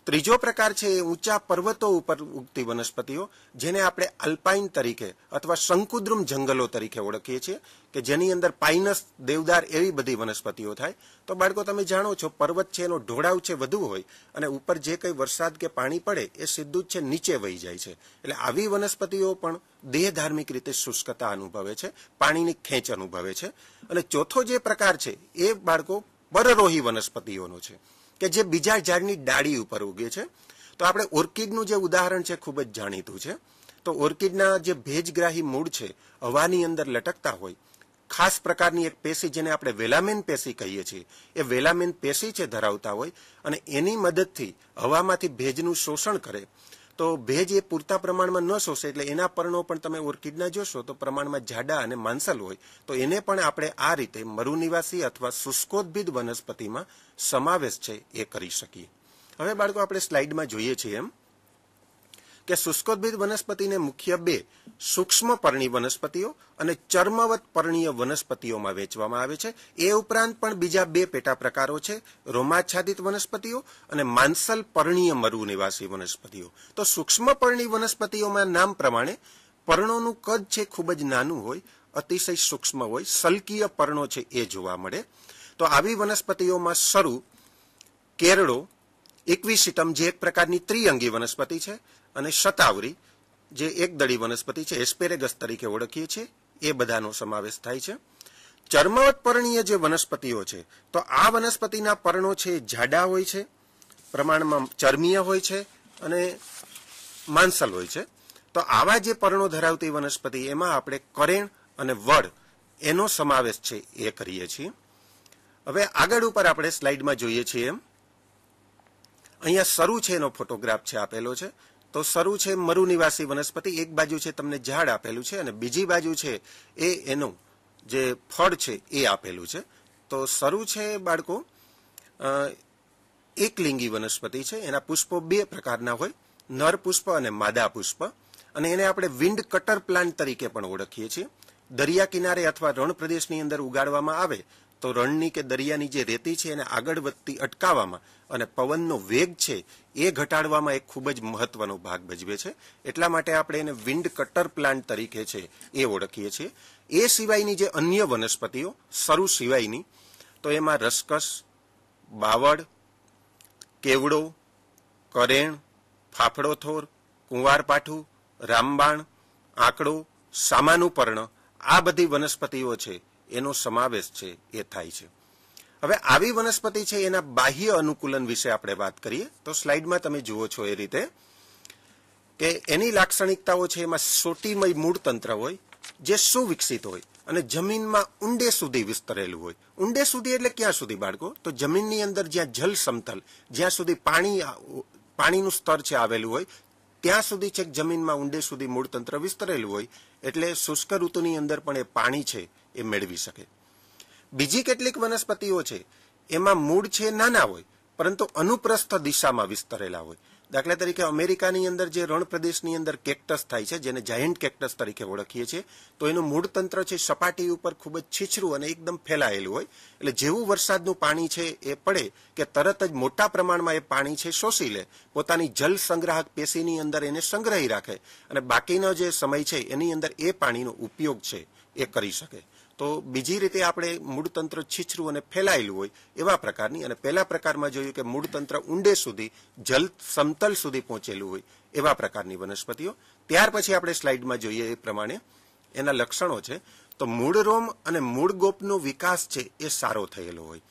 ત્રીજો પ્રકાર છે એ ઊંચા પર્વતો ઉપર ઉગતી વનસ્પતિઓ જેને આપણે અલ્પાઇન તરીકે અથવા શંકુદ્રુમ જંગલો તરીકે ઓળખીએ છીએ કે જેની અંદર પાઇનસ દેવદાર એવી બધી વનસ્પતિઓ થાય તો બાળકો તમે જાણો છો પર્વત છે એનો ઢોળાવ છે વધુ હોય અને ઉપર જે કંઈ વરસાદ કે પાણી પડે એ સીધું જ છે નીચે વહી જાય છે એટલે આવી વનસ્પતિઓ પણ દેહ ધાર્મિક રીતે શુષ્કતા અનુભવે છે પાણીની ખેંચ અનુભવે છે અને ચોથો જે પ્રકાર છે એ બાળકો પરરોહી વનસ્પતિઓનો છે કે જે બીજા ઝાડની ડાળી ઉપર ઉગે છે તો આપણે ઓર્કિડનું જે ઉદાહરણ છે ખૂબ જ જાણીતું છે તો ઓર્કિડના જે ભેજગ્રાહી મૂળ છે હવાની અંદર લટકતા હોય ખાસ પ્રકારની એક પેશી જેને આપણે વેલામેન પેશી કહીએ છીએ એ વેલામેન પેશી છે ધરાવતા હોય અને એની મદદથી હવામાંથી ભેજનું શોષણ કરે તો ભેજ એ પૂરતા પ્રમાણમાં ન શોષે એટલે એના પર્ણો પણ તમે ઓર્કિડના જોશો તો પ્રમાણમાં જાડા અને માંસલ હોય તો એને પણ આપણે આ રીતે મરુનિવાસી અથવા શુષ્કોદ્ભિદ વનસ્પતિમાં સમાવેશ છે એ કરી શકીએ હવે બાળકો આપણે સ્લાઇડમાં જોઈએ છીએ એમ કે શુષ્કોદ્ભિદ વનસ્પતિને મુખ્ય બે સૂક્ષ્મ પર્ણી વનસ્પતિઓ અને ચર્મવત પર્ણીય વનસ્પતિઓમાં વેચવામાં આવે છે એ ઉપરાંત પણ બીજા બે પેટા પ્રકારો છે રોમાચ્છાદિત વનસ્પતિઓ અને માંસલ પર્ણીય મરુ નિવાસી વનસ્પતિઓ તો સૂક્ષ્મ પર્ણી વનસ્પતિઓમાં નામ પ્રમાણે પર્ણોનું કદ છે ખૂબ જ નાનું હોય અતિશય સૂક્ષ્મ હોય સલ્કીય પર્ણો છે એ જોવા મળે તો આવી વનસ્પતિઓમાં શરૂ કેરડો ઇક્વિસિટમ જે એક પ્રકારની ત્રિઅંગી વનસ્પતિ છે અને શતાવરી જે એક એકદળી વનસ્પતિ છે એસ્પેરેગસ તરીકે ઓળખીએ છીએ એ બધાનો સમાવેશ થાય છે ચર્મવત પર્ણીય જે વનસ્પતિઓ છે તો આ વનસ્પતિના પર્ણો છે જાડા હોય છે પ્રમાણમાં ચર્મીય હોય છે અને માંસલ હોય છે તો આવા જે પર્ણો ધરાવતી વનસ્પતિ એમાં આપણે કરેણ અને વડ એનો સમાવેશ છે એ કરીએ છીએ હવે આગળ ઉપર આપણે સ્લાઇડમાં જોઈએ છીએ એમ અહીંયા શરૂ છે એનો ફોટોગ્રાફ છે આપેલો છે તો સરુ છે મરુનિવાસી વનસ્પતિ એક બાજુ છે તમને ઝાડ આપેલું છે અને બીજી બાજુ છે એ એનું જે ફળ છે એ આપેલું છે તો સરુ છે બાળકો એકલિંગી વનસ્પતિ છે એના પુષ્પો બે પ્રકારના હોય નર પુષ્પ અને માદા પુષ્પ અને એને આપણે વિન્ડ કટર પ્લાન્ટ તરીકે પણ ઓળખીએ છીએ દરિયા કિનારે અથવા રણ પ્રદેશની અંદર ઉગાડવામાં આવે તો રણની કે દરિયાની જે રેતી છે એને આગળ વધતી અટકાવવામાં અને પવનનો વેગ છે એ ઘટાડવામાં એક ખૂબ જ મહત્વનો ભાગ ભજવે છે એટલા માટે આપણે એને વિન્ડ કટર પ્લાન્ટ તરીકે છે એ ઓળખીએ છીએ એ સિવાયની જે અન્ય વનસ્પતિઓ સરુ સિવાયની તો એમાં રસકસ બાવળ કેવડો કરેણ ફાફડો થોર કુંવારપાઠું રામબાણ આંકડો સામાનુપર્ણ આ બધી વનસ્પતિઓ છે એનો સમાવેશ છે એ થાય છે હવે આવી વનસ્પતિ છે એના બાહ્ય અનુકૂલન વિશે આપણે વાત કરીએ તો સ્લાઇડમાં તમે જુઓ છો એ રીતે કે એની લાક્ષણિકતાઓ છે એમાં સોટીમય તંત્ર હોય જે સુવિકસિત હોય અને જમીનમાં ઊંડે સુધી વિસ્તરેલું હોય ઊંડે સુધી એટલે ક્યાં સુધી બાળકો તો જમીનની અંદર જ્યાં જલ સમતલ જ્યાં સુધી પાણી પાણીનું સ્તર છે આવેલું હોય ત્યાં સુધી છેક જમીનમાં ઊંડે સુધી મૂળતંત્ર વિસ્તરેલું હોય એટલે શુષ્ક ઋતુની અંદર પણ એ પાણી છે એ મેળવી શકે બીજી કેટલીક વનસ્પતિઓ છે એમાં મૂળ છે નાના હોય પરંતુ અનુપ્રસ્થ દિશામાં વિસ્તરેલા હોય દાખલા તરીકે અમેરિકાની અંદર જે રણ પ્રદેશની અંદર કેક્ટસ થાય છે જેને જાયન્ટ કેક્ટસ તરીકે ઓળખીએ છીએ તો એનું મૂળ તંત્ર છે સપાટી ઉપર ખૂબ જ છીછરું અને એકદમ ફેલાયેલું હોય એટલે જેવું વરસાદનું પાણી છે એ પડે કે તરત જ મોટા પ્રમાણમાં એ પાણી છે શોષી લે પોતાની જલ સંગ્રાહક પેશીની અંદર એને સંગ્રહી રાખે અને બાકીનો જે સમય છે એની અંદર એ પાણીનો ઉપયોગ છે એ કરી શકે તો બીજી રીતે આપણે મૂળતંત્ર છીછરું અને ફેલાયેલું હોય એવા પ્રકારની અને પહેલા પ્રકારમાં જોયું કે મૂળતંત્ર ઊંડે સુધી જલ સમતલ સુધી પહોંચેલું હોય એવા પ્રકારની વનસ્પતિઓ ત્યાર પછી આપણે સ્લાઇડમાં જોઈએ એ પ્રમાણે એના લક્ષણો છે તો મૂળ રોમ અને મૂળ ગોપનો વિકાસ છે એ સારો થયેલો હોય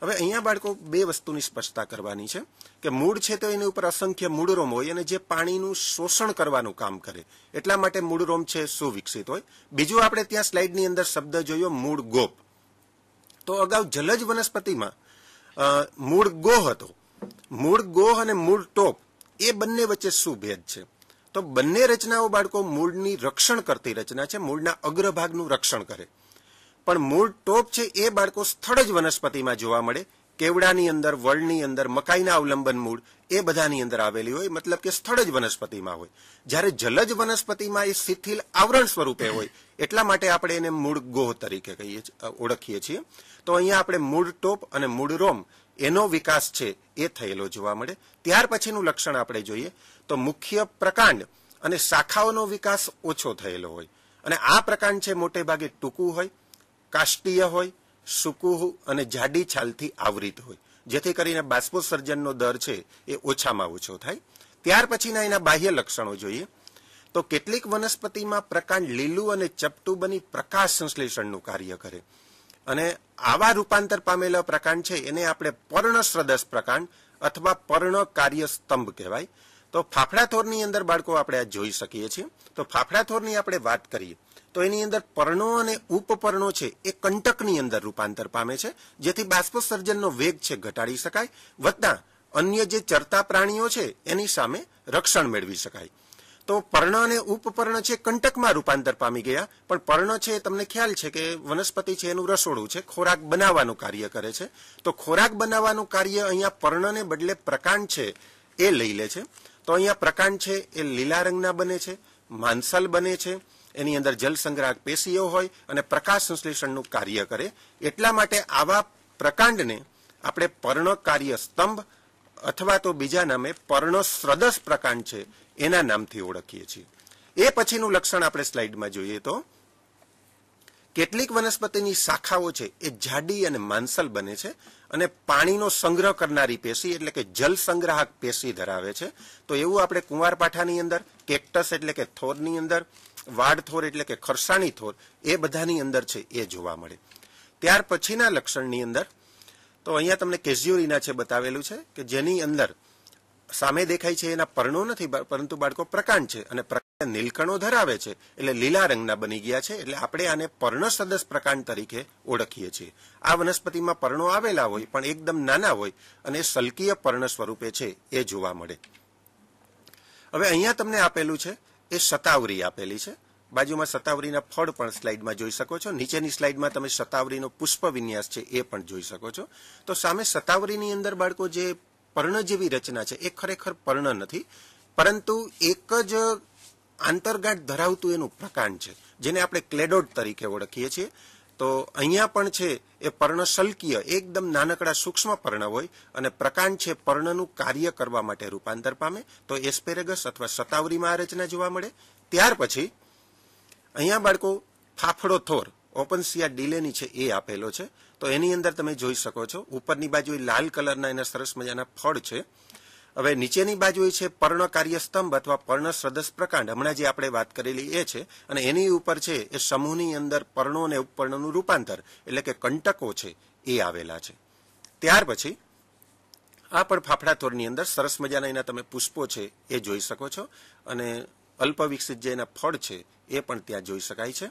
હવે અહીંયા બાળકો બે વસ્તુની સ્પષ્ટતા કરવાની છે કે મૂળ છે તો એની ઉપર અસંખ્ય મૂળરોમ હોય અને જે પાણીનું શોષણ કરવાનું કામ કરે એટલા માટે મૂળરોમ છે સુવિકસિત હોય બીજું આપણે ત્યાં સ્લાઇડની અંદર શબ્દ જોયો મૂળ ગોપ તો અગાઉ જલજ વનસ્પતિમાં મૂળ ગો હતો મૂળ ગોહ અને મૂળ ટોપ એ બંને વચ્ચે શું ભેદ છે તો બંને રચનાઓ બાળકો મૂળની રક્ષણ કરતી રચના છે મૂળના અગ્રભાગનું રક્ષણ કરે પણ મૂળ ટોપ છે એ બાળકો સ્થળ જ વનસ્પતિમાં જોવા મળે કેવડાની અંદર વળની અંદર મકાઈના અવલંબન મૂળ એ બધાની અંદર આવેલી હોય મતલબ કે સ્થળ જ વનસ્પતિમાં હોય જ્યારે જલજ વનસ્પતિમાં એ શિથિલ આવરણ સ્વરૂપે હોય એટલા માટે આપણે એને મૂળ ગોહ તરીકે કહીએ ઓળખીએ છીએ તો અહીંયા આપણે મૂળ ટોપ અને મૂળ રોમ એનો વિકાસ છે એ થયેલો જોવા મળે ત્યાર પછીનું લક્ષણ આપણે જોઈએ તો મુખ્ય પ્રકાંડ અને શાખાઓનો વિકાસ ઓછો થયેલો હોય અને આ પ્રકાંડ છે મોટે ભાગે ટૂંકું હોય કાષ્ટીય હોય સૂકું અને જાડી છાલથી આવૃત હોય જેથી કરીને બાષ્પોત્સર્જનનો દર છે એ ઓછામાં ઓછો થાય ત્યાર પછીના એના બાહ્ય લક્ષણો જોઈએ તો કેટલીક વનસ્પતિમાં પ્રકાંડ લીલું અને ચપટું બની પ્રકાશ સંશ્લેષણનું કાર્ય કરે અને આવા રૂપાંતર પામેલા પ્રકાંડ છે એને આપણે પર્ણ પર્ણસ્રદસ પ્રકાંડ અથવા પર્ણ કાર્ય સ્તંભ કહેવાય તો ફાફડાથોરની અંદર બાળકો આપણે આ જોઈ શકીએ છીએ તો ફાફડાથોરની આપણે વાત કરીએ તો એની અંદર પર્ણો અને ઉપપર્ણો છે એ કંટકની અંદર રૂપાંતર પામે છે જેથી બાષ્પસર્જનનો વેગ છે ઘટાડી શકાય વત્તા અન્ય જે ચરતા પ્રાણીઓ છે એની સામે રક્ષણ મેળવી શકાય તો પર્ણ અને ઉપપર્ણ છે કંટકમાં રૂપાંતર પામી ગયા પણ પર્ણ છે તમને ખ્યાલ છે કે વનસ્પતિ છે એનું રસોડું છે ખોરાક બનાવવાનું કાર્ય કરે છે તો ખોરાક બનાવવાનું કાર્ય અહીંયા પર્ણને બદલે પ્રકાંડ છે એ લઈ લે છે તો અહીંયા પ્રકાંડ છે એ લીલા રંગના બને છે માંસલ બને છે એની અંદર જલસંગ્રાહક પેશીઓ હોય અને પ્રકાશ સંશ્લેષણનું કાર્ય કરે એટલા માટે આવા પ્રકાંડને આપણે પર્ણ કાર્ય સ્તંભ અથવા તો બીજા નામે પર્ણ પર્ણસ્રદસ પ્રકાંડ છે એના નામથી ઓળખીએ છીએ એ પછીનું લક્ષણ આપણે સ્લાઇડમાં જોઈએ તો કેટલીક વનસ્પતિની શાખાઓ છે એ જાડી અને માંસલ બને છે અને પાણીનો સંગ્રહ કરનારી પેશી એટલે કે જલ સંગ્રાહક પેશી ધરાવે છે તો એવું આપણે કુંવારપાઠાની અંદર કેક્ટસ એટલે કે થોરની અંદર વાડ થોર એટલે કે ખરસાણી થોર એ બધાની અંદર છે એ જોવા મળે ત્યાર પછીના લક્ષણની અંદર તો અહીંયા તમને કેઝ્યુરીના છે બતાવેલું છે કે જેની અંદર સામે દેખાય છે એના પર્ણો નથી પરંતુ બાળકો પ્રકાંડ છે અને પ્રકાંડ નીલકણો ધરાવે છે એટલે લીલા રંગના બની ગયા છે એટલે આપણે આને પર્ણસદસ પ્રકાંડ તરીકે ઓળખીએ છીએ આ વનસ્પતિમાં પર્ણો આવેલા હોય પણ એકદમ નાના હોય અને સલકીય પર્ણ સ્વરૂપે છે એ જોવા મળે હવે અહીંયા તમને આપેલું છે એ સતાવરી આપેલી છે બાજુમાં સતાવરીના ફળ પણ સ્લાઇડમાં જોઈ શકો છો નીચેની સ્લાઇડમાં તમે સતાવરીનો પુષ્પ વિન્યાસ છે એ પણ જોઈ શકો છો તો સામે સતાવરીની અંદર બાળકો જે પર્ણ જેવી રચના છે એ ખરેખર પર્ણ નથી પરંતુ એક જ આંતરગાંઠ ધરાવતું એનું પ્રકાંડ છે જેને આપણે ક્લેડોડ તરીકે ઓળખીએ છીએ તો અહીંયા પણ છે એ પર્ણશલ્કીય એકદમ નાનકડા સૂક્ષ્મ પર્ણ હોય અને પ્રકાંડ છે પર્ણનું કાર્ય કરવા માટે રૂપાંતર પામે તો એસ્પેરેગસ અથવા સતાવરીમાં આ રચના જોવા મળે ત્યાર પછી અહીંયા બાળકો ફાફડો થોર ઓપનસિયા ડીલેની છે એ આપેલો છે તો એની અંદર તમે જોઈ શકો છો ઉપરની બાજુ લાલ કલરના એના સરસ મજાના ફળ છે હવે નીચેની બાજુએ છે પર્ણ કાર્યસ્તંભ અથવા પર્ણ સદસ પ્રકાંડ હમણાં જે આપણે વાત કરેલી એ છે અને એની ઉપર છે એ સમૂહની અંદર પર્ણો અને ઉપપર્ણનું રૂપાંતર એટલે કે કંટકો છે એ આવેલા છે ત્યાર પછી આ પણ ફાફડાથોરની અંદર સરસ મજાના એના તમે પુષ્પો છે એ જોઈ શકો છો અને અલ્પ વિકસિત જે એના ફળ છે એ પણ ત્યાં જોઈ શકાય છે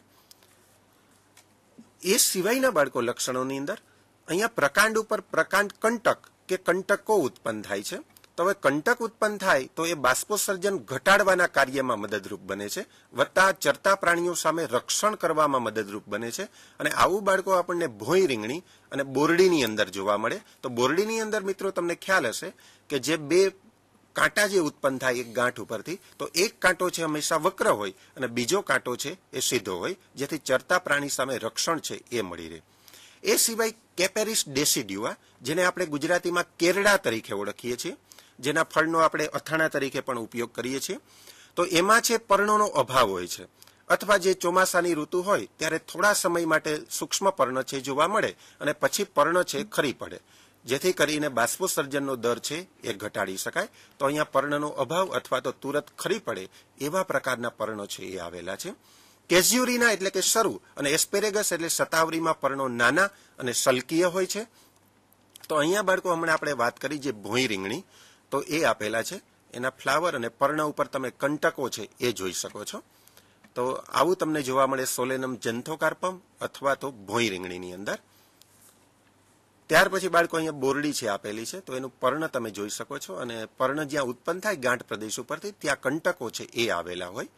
એ સિવાયના બાળકો લક્ષણોની અંદર અહીંયા પ્રકાંડ ઉપર પ્રકાંડ કંટક કે કંટકો ઉત્પન્ન થાય છે તો હવે કંટક ઉત્પન્ન થાય તો એ બાષ્પોસર્જન ઘટાડવાના કાર્યમાં મદદરૂપ બને છે વત્તા ચરતા પ્રાણીઓ સામે રક્ષણ કરવામાં મદદરૂપ બને છે અને આવું બાળકો આપણને ભોંય રીંગણી અને બોરડીની અંદર જોવા મળે તો બોરડીની અંદર મિત્રો તમને ખ્યાલ હશે કે જે બે કાંટા જે ઉત્પન્ન થાય એક ગાંઠ ઉપરથી તો એક કાંટો છે હંમેશા વક્ર હોય અને બીજો કાંટો છે એ સીધો હોય જેથી ચરતા પ્રાણી સામે રક્ષણ છે એ મળી રહે એ સિવાય કેપેરિસ ડેસિડ્યુઆ જેને આપણે ગુજરાતીમાં કેરડા તરીકે ઓળખીએ છીએ જેના ફળનો આપણે અથાણા તરીકે પણ ઉપયોગ કરીએ છીએ તો એમાં છે પર્ણોનો અભાવ હોય છે અથવા જે ચોમાસાની ઋતુ હોય ત્યારે થોડા સમય માટે સૂક્ષ્મ પર્ણ છે જોવા મળે અને પછી પર્ણ છે ખરી પડે જેથી કરીને બાષ્પોસર્જનનો દર છે એ ઘટાડી શકાય તો અહીંયા પર્ણનો અભાવ અથવા તો તુરત ખરી પડે એવા પ્રકારના પર્ણો છે એ આવેલા છે કેઝ્યુરીના એટલે કે શરૂ અને એસ્પેરેગસ એટલે સતાવરીમાં પર્ણો નાના અને સલકીય હોય છે તો અહીંયા બાળકો હમણાં આપણે વાત કરી જે ભોંય રીંગણી તો એ આપેલા છે એના ફ્લાવર અને પર્ણ ઉપર તમે કંટકો છે એ જોઈ શકો છો તો આવું તમને જોવા મળે સોલેનમ જંથોકાર્પમ અથવા તો ભોઈ રીંગણીની અંદર ત્યાર પછી બાળકો અહીંયા બોરડી છે આપેલી છે તો એનું પર્ણ તમે જોઈ શકો છો અને પર્ણ જ્યાં ઉત્પન્ન થાય ગાંઠ પ્રદેશ ઉપરથી ત્યાં કંટકો છે એ આવેલા હોય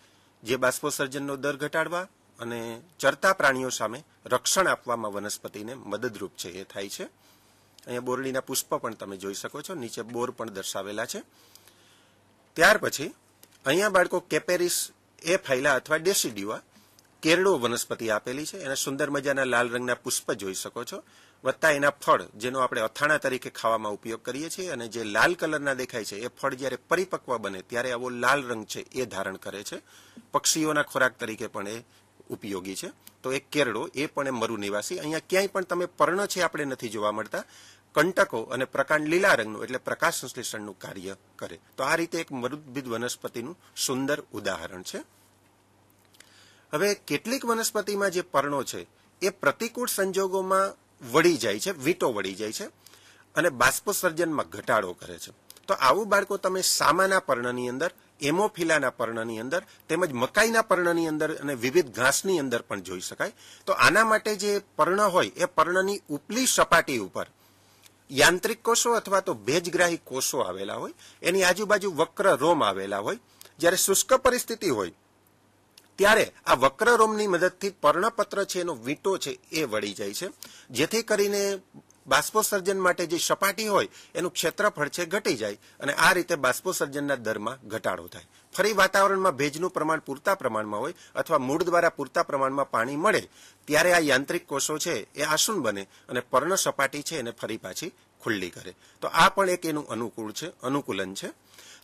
જે બાષ્પોસર્જનનો દર ઘટાડવા અને ચરતા પ્રાણીઓ સામે રક્ષણ આપવામાં વનસ્પતિને મદદરૂપ છે એ થાય છે અહીંયા બોરડીના પુષ્પ પણ તમે જોઈ શકો છો નીચે બોર પણ દર્શાવેલા છે ત્યાર પછી અહીંયા બાળકો કેપેરિસ એ ફાઇલા અથવા ડેસિડ્યુઆ કેરડો વનસ્પતિ આપેલી છે એના સુંદર મજાના લાલ રંગના પુષ્પ જોઈ શકો છો વત્તા એના ફળ જેનો આપણે અથાણા તરીકે ખાવામાં ઉપયોગ કરીએ છીએ અને જે લાલ કલરના દેખાય છે એ ફળ જ્યારે પરિપક્વ બને ત્યારે આવો લાલ રંગ છે એ ધારણ કરે છે પક્ષીઓના ખોરાક તરીકે પણ એ ઉપયોગી છે તો એ કેરડો એ પણ એ મરુ નિવાસી અહીંયા ક્યાંય પણ તમે પર્ણ છે આપણે નથી જોવા મળતા કંટકો અને પ્રકાંડ લીલા રંગનું એટલે પ્રકાશ સંશ્લેષણનું કાર્ય કરે તો આ રીતે એક મરુદ્ભિદ વનસ્પતિનું સુંદર ઉદાહરણ છે હવે કેટલીક વનસ્પતિમાં જે પર્ણો છે એ પ્રતિકૂળ સંજોગોમાં વળી જાય છે વીંટો વળી જાય છે અને બાષ્પોસર્જનમાં ઘટાડો કરે છે તો આવું બાળકો તમે સામાના પર્ણની અંદર એમોફિલાના પર્ણની અંદર તેમજ મકાઈના પર્ણની અંદર અને વિવિધ ઘાસની અંદર પણ જોઈ શકાય તો આના માટે જે પર્ણ હોય એ પર્ણની ઉપલી સપાટી ઉપર યાંત્રિક કોષો અથવા તો ભેજગ્રાહી કોષો આવેલા હોય એની આજુબાજુ વક્ર રોમ આવેલા હોય જ્યારે શુષ્ક પરિસ્થિતિ હોય ત્યારે આ વક્ર રોમની મદદથી પર્ણપત્ર છે એનો વીંટો છે એ વળી જાય છે જેથી કરીને બાષ્પોસર્જન માટે જે સપાટી હોય એનું ક્ષેત્રફળ છે ઘટી જાય અને આ રીતે બાષ્પોસર્જનના દરમાં ઘટાડો થાય ફરી વાતાવરણમાં ભેજનું પ્રમાણ પૂરતા પ્રમાણમાં હોય અથવા મૂળ દ્વારા પૂરતા પ્રમાણમાં પાણી મળે ત્યારે આ યાંત્રિક કોષો છે એ આસુન બને અને પર્ણ સપાટી છે એને ફરી પાછી ખુલ્લી કરે તો આ પણ એક એનું અનુકૂળ છે અનુકૂલન છે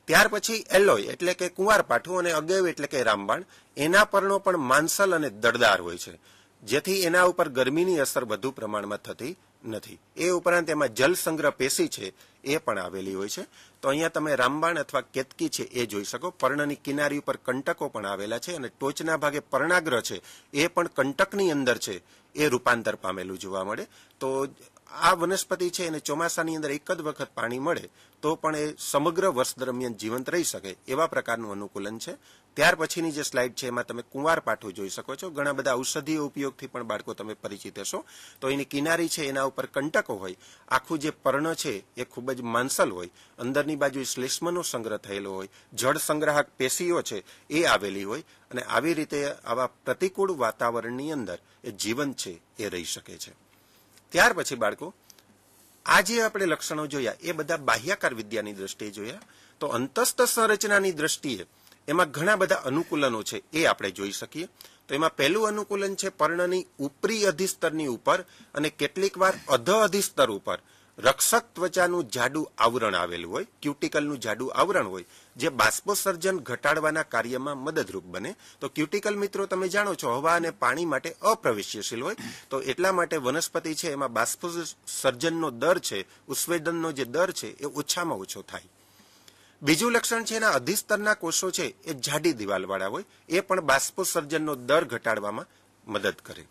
ત્યાર પછી એલોય એટલે કે કુંવારપાઠું અને અગેવ એટલે કે રામબાણ એના પર્ણો પણ માંસલ અને દળદાર હોય છે જેથી એના ઉપર ગરમીની અસર વધુ પ્રમાણમાં થતી નથી એ ઉપરાંત એમાં જલ સંગ્રહ પેશી છે એ પણ આવેલી હોય છે તો અહીંયા તમે રામબાણ અથવા કેતકી છે એ જોઈ શકો પર્ણની કિનારી ઉપર કંટકો પણ આવેલા છે અને ટોચના ભાગે પર્ણાગ્રહ છે એ પણ કંટકની અંદર છે એ રૂપાંતર પામેલું જોવા મળે તો આ વનસ્પતિ છે એને ચોમાસાની અંદર એક જ વખત પાણી મળે તો પણ એ સમગ્ર વર્ષ દરમિયાન જીવંત રહી શકે એવા પ્રકારનું અનુકૂલન છે ત્યાર પછીની જે સ્લાઇડ છે એમાં તમે કુંવાર પાઠું જોઈ શકો છો ઘણા બધા ઔષધીય ઉપયોગથી પણ બાળકો તમે પરિચિત હશો તો એની કિનારી છે એના ઉપર કંટકો હોય આખું જે પર્ણ છે એ ખૂબ જ માંસલ હોય અંદરની બાજુ શ્લેષ્મનો સંગ્રહ થયેલો હોય જળ સંગ્રાહક પેશીઓ છે એ આવેલી હોય અને આવી રીતે આવા પ્રતિકૂળ વાતાવરણની અંદર એ જીવન છે એ રહી શકે છે ત્યાર પછી બાળકો આ જે આપણે લક્ષણો જોયા એ બધા બાહ્યાકાર વિદ્યાની દ્રષ્ટિએ જોયા તો અંતસ્થ સંરચનાની દ્રષ્ટિએ એમાં ઘણા બધા અનુકૂલનો છે એ આપણે જોઈ શકીએ તો એમાં પહેલું અનુકૂલન છે પર્ણની ઉપરી અધિસ્તરની ઉપર અને કેટલીક વાર અધ અધિસ્તર ઉપર રક્ષક ત્વચાનું જાડુ આવરણ આવેલું હોય ક્યુટિકલનું જાડુ આવરણ હોય જે બાષ્પોસર્જન ઘટાડવાના કાર્યમાં મદદરૂપ બને તો ક્યુટિકલ મિત્રો તમે જાણો છો હવા અને પાણી માટે અપ્રવેશ્યશીલ હોય તો એટલા માટે વનસ્પતિ છે એમાં બાષ્પોસર્જનનો દર છે ઉત્સર્જનનો જે દર છે એ ઓછામાં ઓછો થાય બીજું લક્ષણ છે એના અધિસ્તરના કોષો છે એ જાડી દિવાલવાળા હોય એ પણ બાષ્પોસર્જનનો દર ઘટાડવામાં મદદ કરે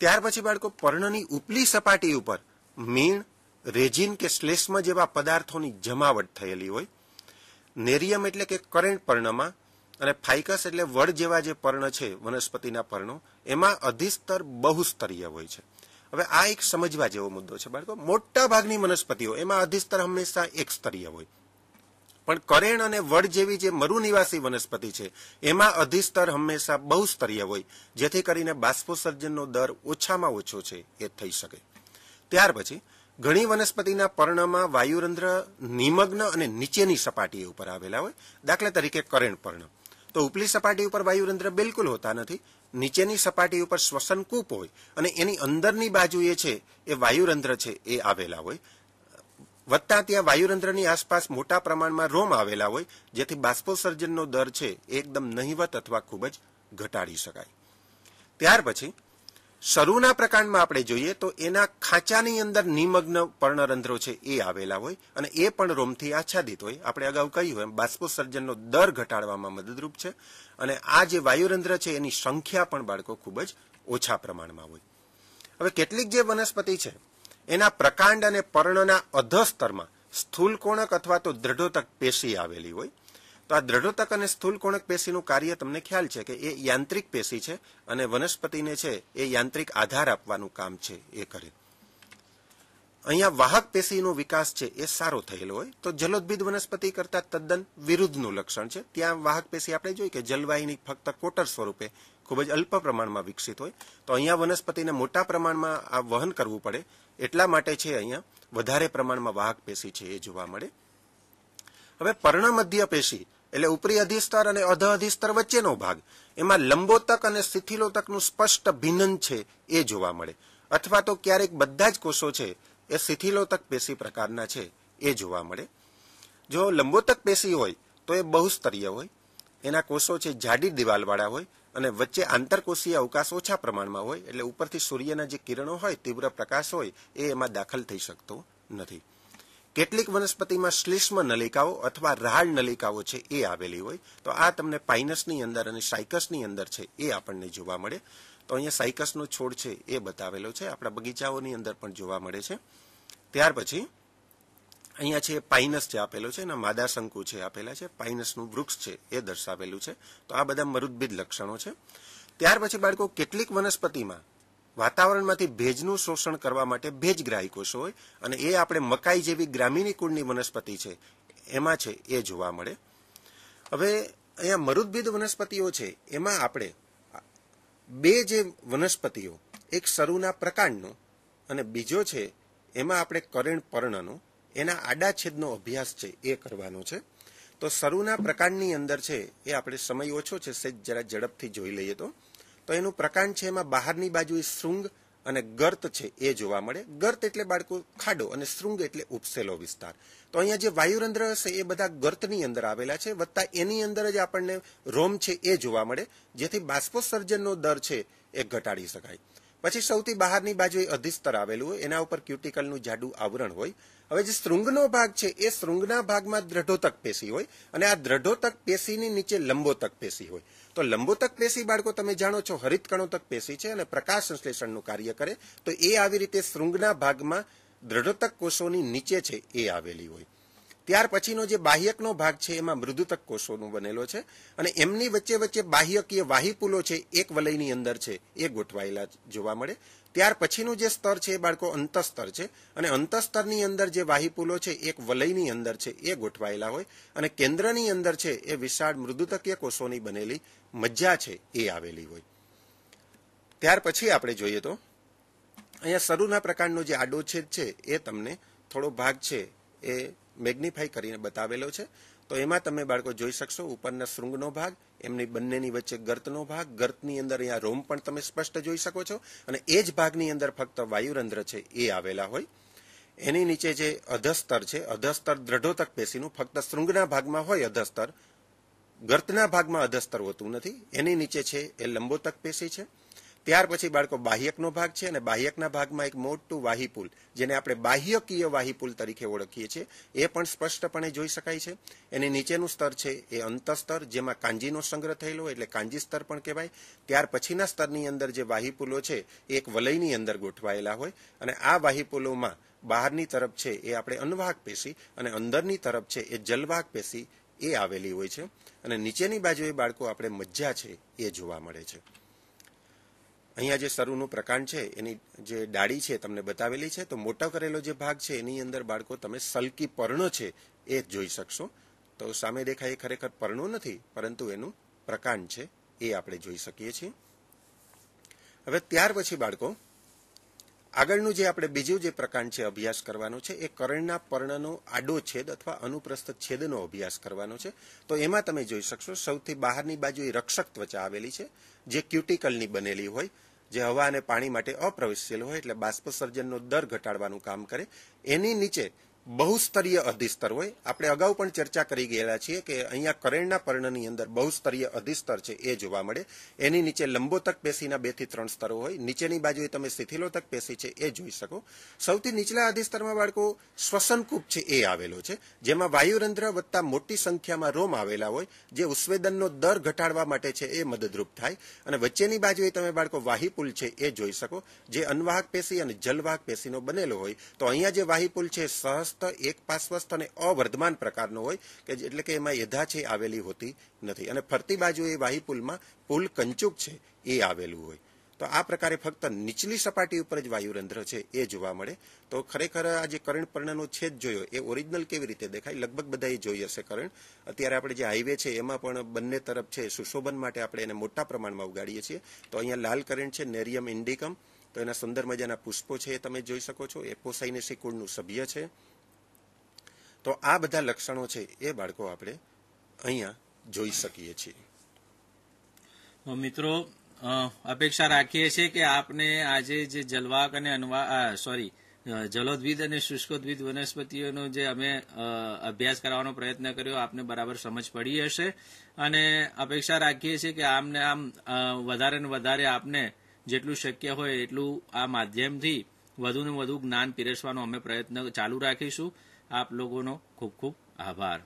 ત્યાર પછી બાળકો પર્ણની ઉપલી સપાટી ઉપર મીણ રેજિન કે શ્લેષ્મ જેવા પદાર્થોની જમાવટ થયેલી હોય નેરિયમ એટલે કે કરેન્ટ પર્ણમાં અને ફાઇકસ એટલે વડ જેવા જે પર્ણ છે વનસ્પતિના પર્ણો એમાં અધિસ્તર બહુસ્તરીય હોય છે હવે આ એક સમજવા જેવો મુદ્દો છે બાળકો મોટા ભાગની વનસ્પતિઓ એમાં અધિસ્તર હંમેશા એક સ્તરીય હોય પણ કરેણ અને વડ જેવી જે મરુનિવાસી વનસ્પતિ છે એમાં અધિસ્તર હંમેશા બહુ સ્તરીય હોય જેથી કરીને બાષ્પોસર્જનનો દર ઓછામાં ઓછો છે એ થઈ શકે ત્યાર પછી ઘણી વનસ્પતિના પર્ણમાં વાયુરંધ્ર નિમગ્ન અને નીચેની સપાટી ઉપર આવેલા હોય દાખલા તરીકે કરેણ પર્ણ તો ઉપલી સપાટી ઉપર વાયુરંધ્ર બિલકુલ હોતા નથી નીચેની સપાટી ઉપર શ્વસન કૂપ હોય અને એની અંદરની બાજુએ છે એ વાયુરંધ્ર છે એ આવેલા હોય વધતા ત્યાં વાયુરંધ્રની આસપાસ મોટા પ્રમાણમાં રોમ આવેલા હોય જેથી બાષ્પોસર્જનનો દર છે એકદમ નહીવત અથવા ખૂબ જ ઘટાડી શકાય ત્યાર પછી શરૂના પ્રકાંડમાં આપણે જોઈએ તો એના ખાંચાની અંદર નિમગ્ન પર્ણરંધ્રો છે એ આવેલા હોય અને એ પણ રોમથી આચ્છાદિત હોય આપણે અગાઉ કહ્યું એમ બાષ્પોસર્જનનો દર ઘટાડવામાં મદદરૂપ છે અને આ જે વાયુરંધ્ર છે એની સંખ્યા પણ બાળકો ખૂબ જ ઓછા પ્રમાણમાં હોય હવે કેટલીક જે વનસ્પતિ છે એના પ્રકાંડ અને પર્ણના અધસ્તરમાં સ્થૂલકોણક અથવા તો દ્રઢોતક પેશી આવેલી હોય તો આ દ્રઢોતક અને સ્થૂલકોણક પેશીનું કાર્ય તમને ખ્યાલ છે કે એ યાંત્રિક પેશી છે અને વનસ્પતિને છે એ યાંત્રિક આધાર આપવાનું કામ છે એ કરે અહીંયા વાહક પેશીનો વિકાસ છે એ સારો થયેલો હોય તો જલોદ્ભિદ વનસ્પતિ કરતા તદ્દન વિરુદ્ધનું લક્ષણ છે ત્યાં વાહક પેશી આપણે જોઈએ કે જલવાહિની ફક્ત કોટર સ્વરૂપે ખૂબ જ અલ્પ પ્રમાણમાં વિકસિત હોય તો અહીંયા વનસ્પતિને મોટા પ્રમાણમાં આ વહન કરવું પડે એટલા માટે છે અહીંયા વધારે પ્રમાણમાં વાહક પેશી છે એ જોવા મળે હવે પર્ણમધ્ય પેશી એટલે ઉપરી અધિસ્તર અને અધ અધિસ્તર વચ્ચેનો ભાગ એમાં લંબોતક અને શિથિલોતકનું સ્પષ્ટ ભિન્ન છે એ જોવા મળે અથવા તો ક્યારેક બધા જ કોષો છે એ શિથિલોતક પેશી પ્રકારના છે એ જોવા મળે જો લંબોતક પેશી હોય તો એ બહુસ્તરીય હોય એના કોષો છે જાડી દિવાલવાળા હોય અને વચ્ચે આંતરકોષીય અવકાશ ઓછા પ્રમાણમાં હોય એટલે ઉપરથી સૂર્યના જે કિરણો હોય તીવ્ર પ્રકાશ હોય એ એમાં દાખલ થઈ શકતો નથી કેટલીક વનસ્પતિમાં શ્લિષ્મ નલિકાઓ અથવા રાળ નલિકાઓ છે એ આવેલી હોય તો આ તમને પાઇનસની અંદર અને સાયકસની અંદર છે એ આપણને જોવા મળે તો અહીંયા સાયકસનો છોડ છે એ બતાવેલો છે આપણા બગીચાઓની અંદર પણ જોવા મળે છે ત્યાર પછી અહીંયા છે પાઇનસ જે આપેલો છે એના માદા શંકુ છે આપેલા છે પાઇનસનું વૃક્ષ છે એ દર્શાવેલું છે તો આ બધા મરુદ્ભિદ લક્ષણો છે ત્યાર પછી બાળકો કેટલીક વનસ્પતિમાં વાતાવરણમાંથી ભેજનું શોષણ કરવા માટે ભેજગ્રાહી કોષો હોય અને એ આપણે મકાઈ જેવી ગ્રામીણી કુળની વનસ્પતિ છે એમાં છે એ જોવા મળે હવે અહીંયા મરુદ્ભિદ વનસ્પતિઓ છે એમાં આપણે બે જે વનસ્પતિઓ એક સરુના પ્રકાંડનો અને બીજો છે એમાં આપણે કરેણ પર્ણનો એના આડા છેદનો અભ્યાસ છે એ કરવાનો છે તો શરૂના પ્રકાંડની અંદર છે એ આપણે સમય ઓછો છે સેજ જરા ઝડપથી જોઈ લઈએ તો તો એનું પ્રકાંડ છે એમાં બહારની બાજુએ શૃંગ અને ગર્ત છે એ જોવા મળે ગર્ત એટલે બાળકો ખાડો અને શૃંગ એટલે ઉપસેલો વિસ્તાર તો અહીંયા જે વાયુરંધ્ર હશે એ બધા ગર્તની અંદર આવેલા છે વત્તા એની અંદર જ આપણને રોમ છે એ જોવા મળે જેથી બાષ્પોત્સર્જનનો દર છે એ ઘટાડી શકાય પછી સૌથી બહારની બાજુએ અધિસ્તર આવેલું હોય એના ઉપર ક્યુટિકલનું જાડું આવરણ હોય હવે જે શૃંગનો ભાગ છે એ શૃંગના ભાગમાં દ્રઢોતક પેશી હોય અને આ દ્રઢોતક પેશીની નીચે લંબોતક પેશી હોય તો લંબોતક પેશી બાળકો તમે જાણો છો હરિતકણોતક પેશી છે અને પ્રકાશ સંશ્લેષણનું કાર્ય કરે તો એ આવી રીતે શૃંગના ભાગમાં દ્રઢોતક કોષોની નીચે છે એ આવેલી હોય ત્યાર પછીનો જે બાહ્યકનો ભાગ છે એમાં મૃદુતક કોષોનું બનેલો છે અને એમની વચ્ચે વચ્ચે બાહ્યકીય વાહીપુલો છે એક વલયની અંદર છે એ ગોઠવાયેલા જોવા મળે ત્યાર પછીનું જે સ્તર છે એ બાળકો અંતસ્તર છે અને અંતસ્તરની અંદર જે વાહીપુલો છે એક વલયની અંદર છે એ ગોઠવાયેલા હોય અને કેન્દ્રની અંદર છે એ વિશાળ મૃદુતકીય કોષોની બનેલી મજ્જા છે એ આવેલી હોય ત્યાર પછી આપણે જોઈએ તો અહીંયા શરૂના પ્રકારનો જે આડોછેદ છે એ તમને થોડો ભાગ છે એ મેગ્નિફાઈ કરીને બતાવેલો છે તો એમાં તમે બાળકો જોઈ શકશો ઉપરના શૃંગનો ભાગ એમની બંનેની વચ્ચે ગર્તનો ભાગ ગર્તની અંદર અહીંયા રોમ પણ તમે સ્પષ્ટ જોઈ શકો છો અને એ જ ભાગની અંદર ફક્ત વાયુરંધ્ર છે એ આવેલા હોય એની નીચે જે અધસ્તર છે અધસ્તર દ્રઢોતક પેશીનું ફક્ત શૃંગના ભાગમાં હોય અધસ્તર ગર્તના ભાગમાં અધસ્તર હોતું નથી એની નીચે છે એ લંબોતક પેશી છે ત્યાર પછી બાળકો બાહ્યકનો ભાગ છે અને બાહ્યકના ભાગમાં એક મોટું વાહીપુલ જેને આપણે બાહ્યકીય વાહીપુલ તરીકે ઓળખીએ છીએ એ પણ સ્પષ્ટપણે જોઈ શકાય છે એની નીચેનું સ્તર છે એ અંતસ્તર જેમાં કાંજીનો સંગ્રહ થયેલો એટલે કાંજી સ્તર પણ કહેવાય ત્યાર પછીના સ્તરની અંદર જે વાહીપુલો છે એ એક વલયની અંદર ગોઠવાયેલા હોય અને આ વાહીપુલોમાં બહારની તરફ છે એ આપણે અન્વાહક પેશી અને અંદરની તરફ છે એ જલવાહક પેશી એ આવેલી હોય છે અને નીચેની બાજુએ બાળકો આપણે મજ્જા છે એ જોવા મળે છે અહીંયા જે સરુનું પ્રકાંડ છે એની જે ડાળી છે તમને બતાવેલી છે તો મોટો કરેલો જે ભાગ છે એની અંદર બાળકો તમે સલકી પર્ણ છે એ જોઈ શકશો તો સામે દેખાય એ ખરેખર પર્ણું નથી પરંતુ એનું પ્રકાંડ છે એ આપણે જોઈ શકીએ છીએ હવે ત્યાર પછી બાળકો આગળનું જે આપણે બીજું જે પ્રકાંડ છે અભ્યાસ કરવાનો છે એ કરણના પર્ણનો આડો છેદ અથવા અનુપ્રસ્થ છેદનો અભ્યાસ કરવાનો છે તો એમાં તમે જોઈ શકશો સૌથી બહારની બાજુ રક્ષક ત્વચા આવેલી છે જે ક્યુટિકલની બનેલી હોય જે હવા અને પાણી માટે અપ્રવેશશીલ હોય એટલે બાષ્પસર્જનનો દર ઘટાડવાનું કામ કરે એની નીચે બહુસ્તરીય અધિસ્તર હોય આપણે અગાઉ પણ ચર્ચા કરી ગયેલા છીએ કે અહીંયા કરેણના પર્ણની અંદર બહુસ્તરીય અધિસ્તર છે એ જોવા મળે એની નીચે લંબોતક પેશીના બે થી ત્રણ સ્તરો હોય નીચેની બાજુએ તમે શિથિલોતક પેશી છે એ જોઈ શકો સૌથી નીચલા અધિસ્તરમાં બાળકો શ્વસનકૂપ છે એ આવેલો છે જેમાં વાયુરંધ્ર વધતા મોટી સંખ્યામાં રોમ આવેલા હોય જે ઉસ્વેદનનો દર ઘટાડવા માટે છે એ મદદરૂપ થાય અને વચ્ચેની બાજુએ તમે બાળકો વાહીપુલ છે એ જોઈ શકો જે અનવાહક પેશી અને જલવાહક પેશીનો બનેલો હોય તો અહીંયા જે વાહીપુલ છે સહસ સ્વસ્થ એક પાશ્વસ્થ અને અવર્ધમાન પ્રકારનો હોય કે એટલે કે એમાં એધા છે આવેલી હોતી નથી અને ફરતી બાજુએ વાહી પુલમાં પુલ કંચુક છે એ આવેલું હોય તો આ પ્રકારે ફક્ત નીચલી સપાટી ઉપર જ વાયુરંધ્ર છે એ જોવા મળે તો ખરેખર આ જે કર્ણપર્ણનો છેદ જોયો એ ઓરિજિનલ કેવી રીતે દેખાય લગભગ બધાએ જોઈ હશે કરણ અત્યારે આપણે જે હાઈવે છે એમાં પણ બંને તરફ છે સુશોભન માટે આપણે એને મોટા પ્રમાણમાં ઉગાડીએ છીએ તો અહીંયા લાલ કરણ છે નેરિયમ ઇન્ડિકમ તો એના સુંદર મજાના પુષ્પો છે એ તમે જોઈ શકો છો એ પોસાઇનેસી કુળનું સભ્ય છે તો આ બધા લક્ષણો છે એ બાળકો આપણે અહીંયા જોઈ શકીએ છીએ મિત્રો અપેક્ષા રાખીએ છીએ કે આપને આજે જે જલવાક અને અનવા સોરી જલોદ્વિદ અને શુષ્કોદ્વિદ વનસ્પતિઓનો જે અમે અભ્યાસ કરવાનો પ્રયત્ન કર્યો આપને બરાબર સમજ પડી હશે અને અપેક્ષા રાખીએ છીએ કે આમને આમ વધારે ને વધારે આપને જેટલું શક્ય હોય એટલું આ માધ્યમથી વધુ ને વધુ જ્ઞાન પીરસવાનો અમે પ્રયત્ન ચાલુ રાખીશું આપ લોકોનો ખૂબ ખૂબ આભાર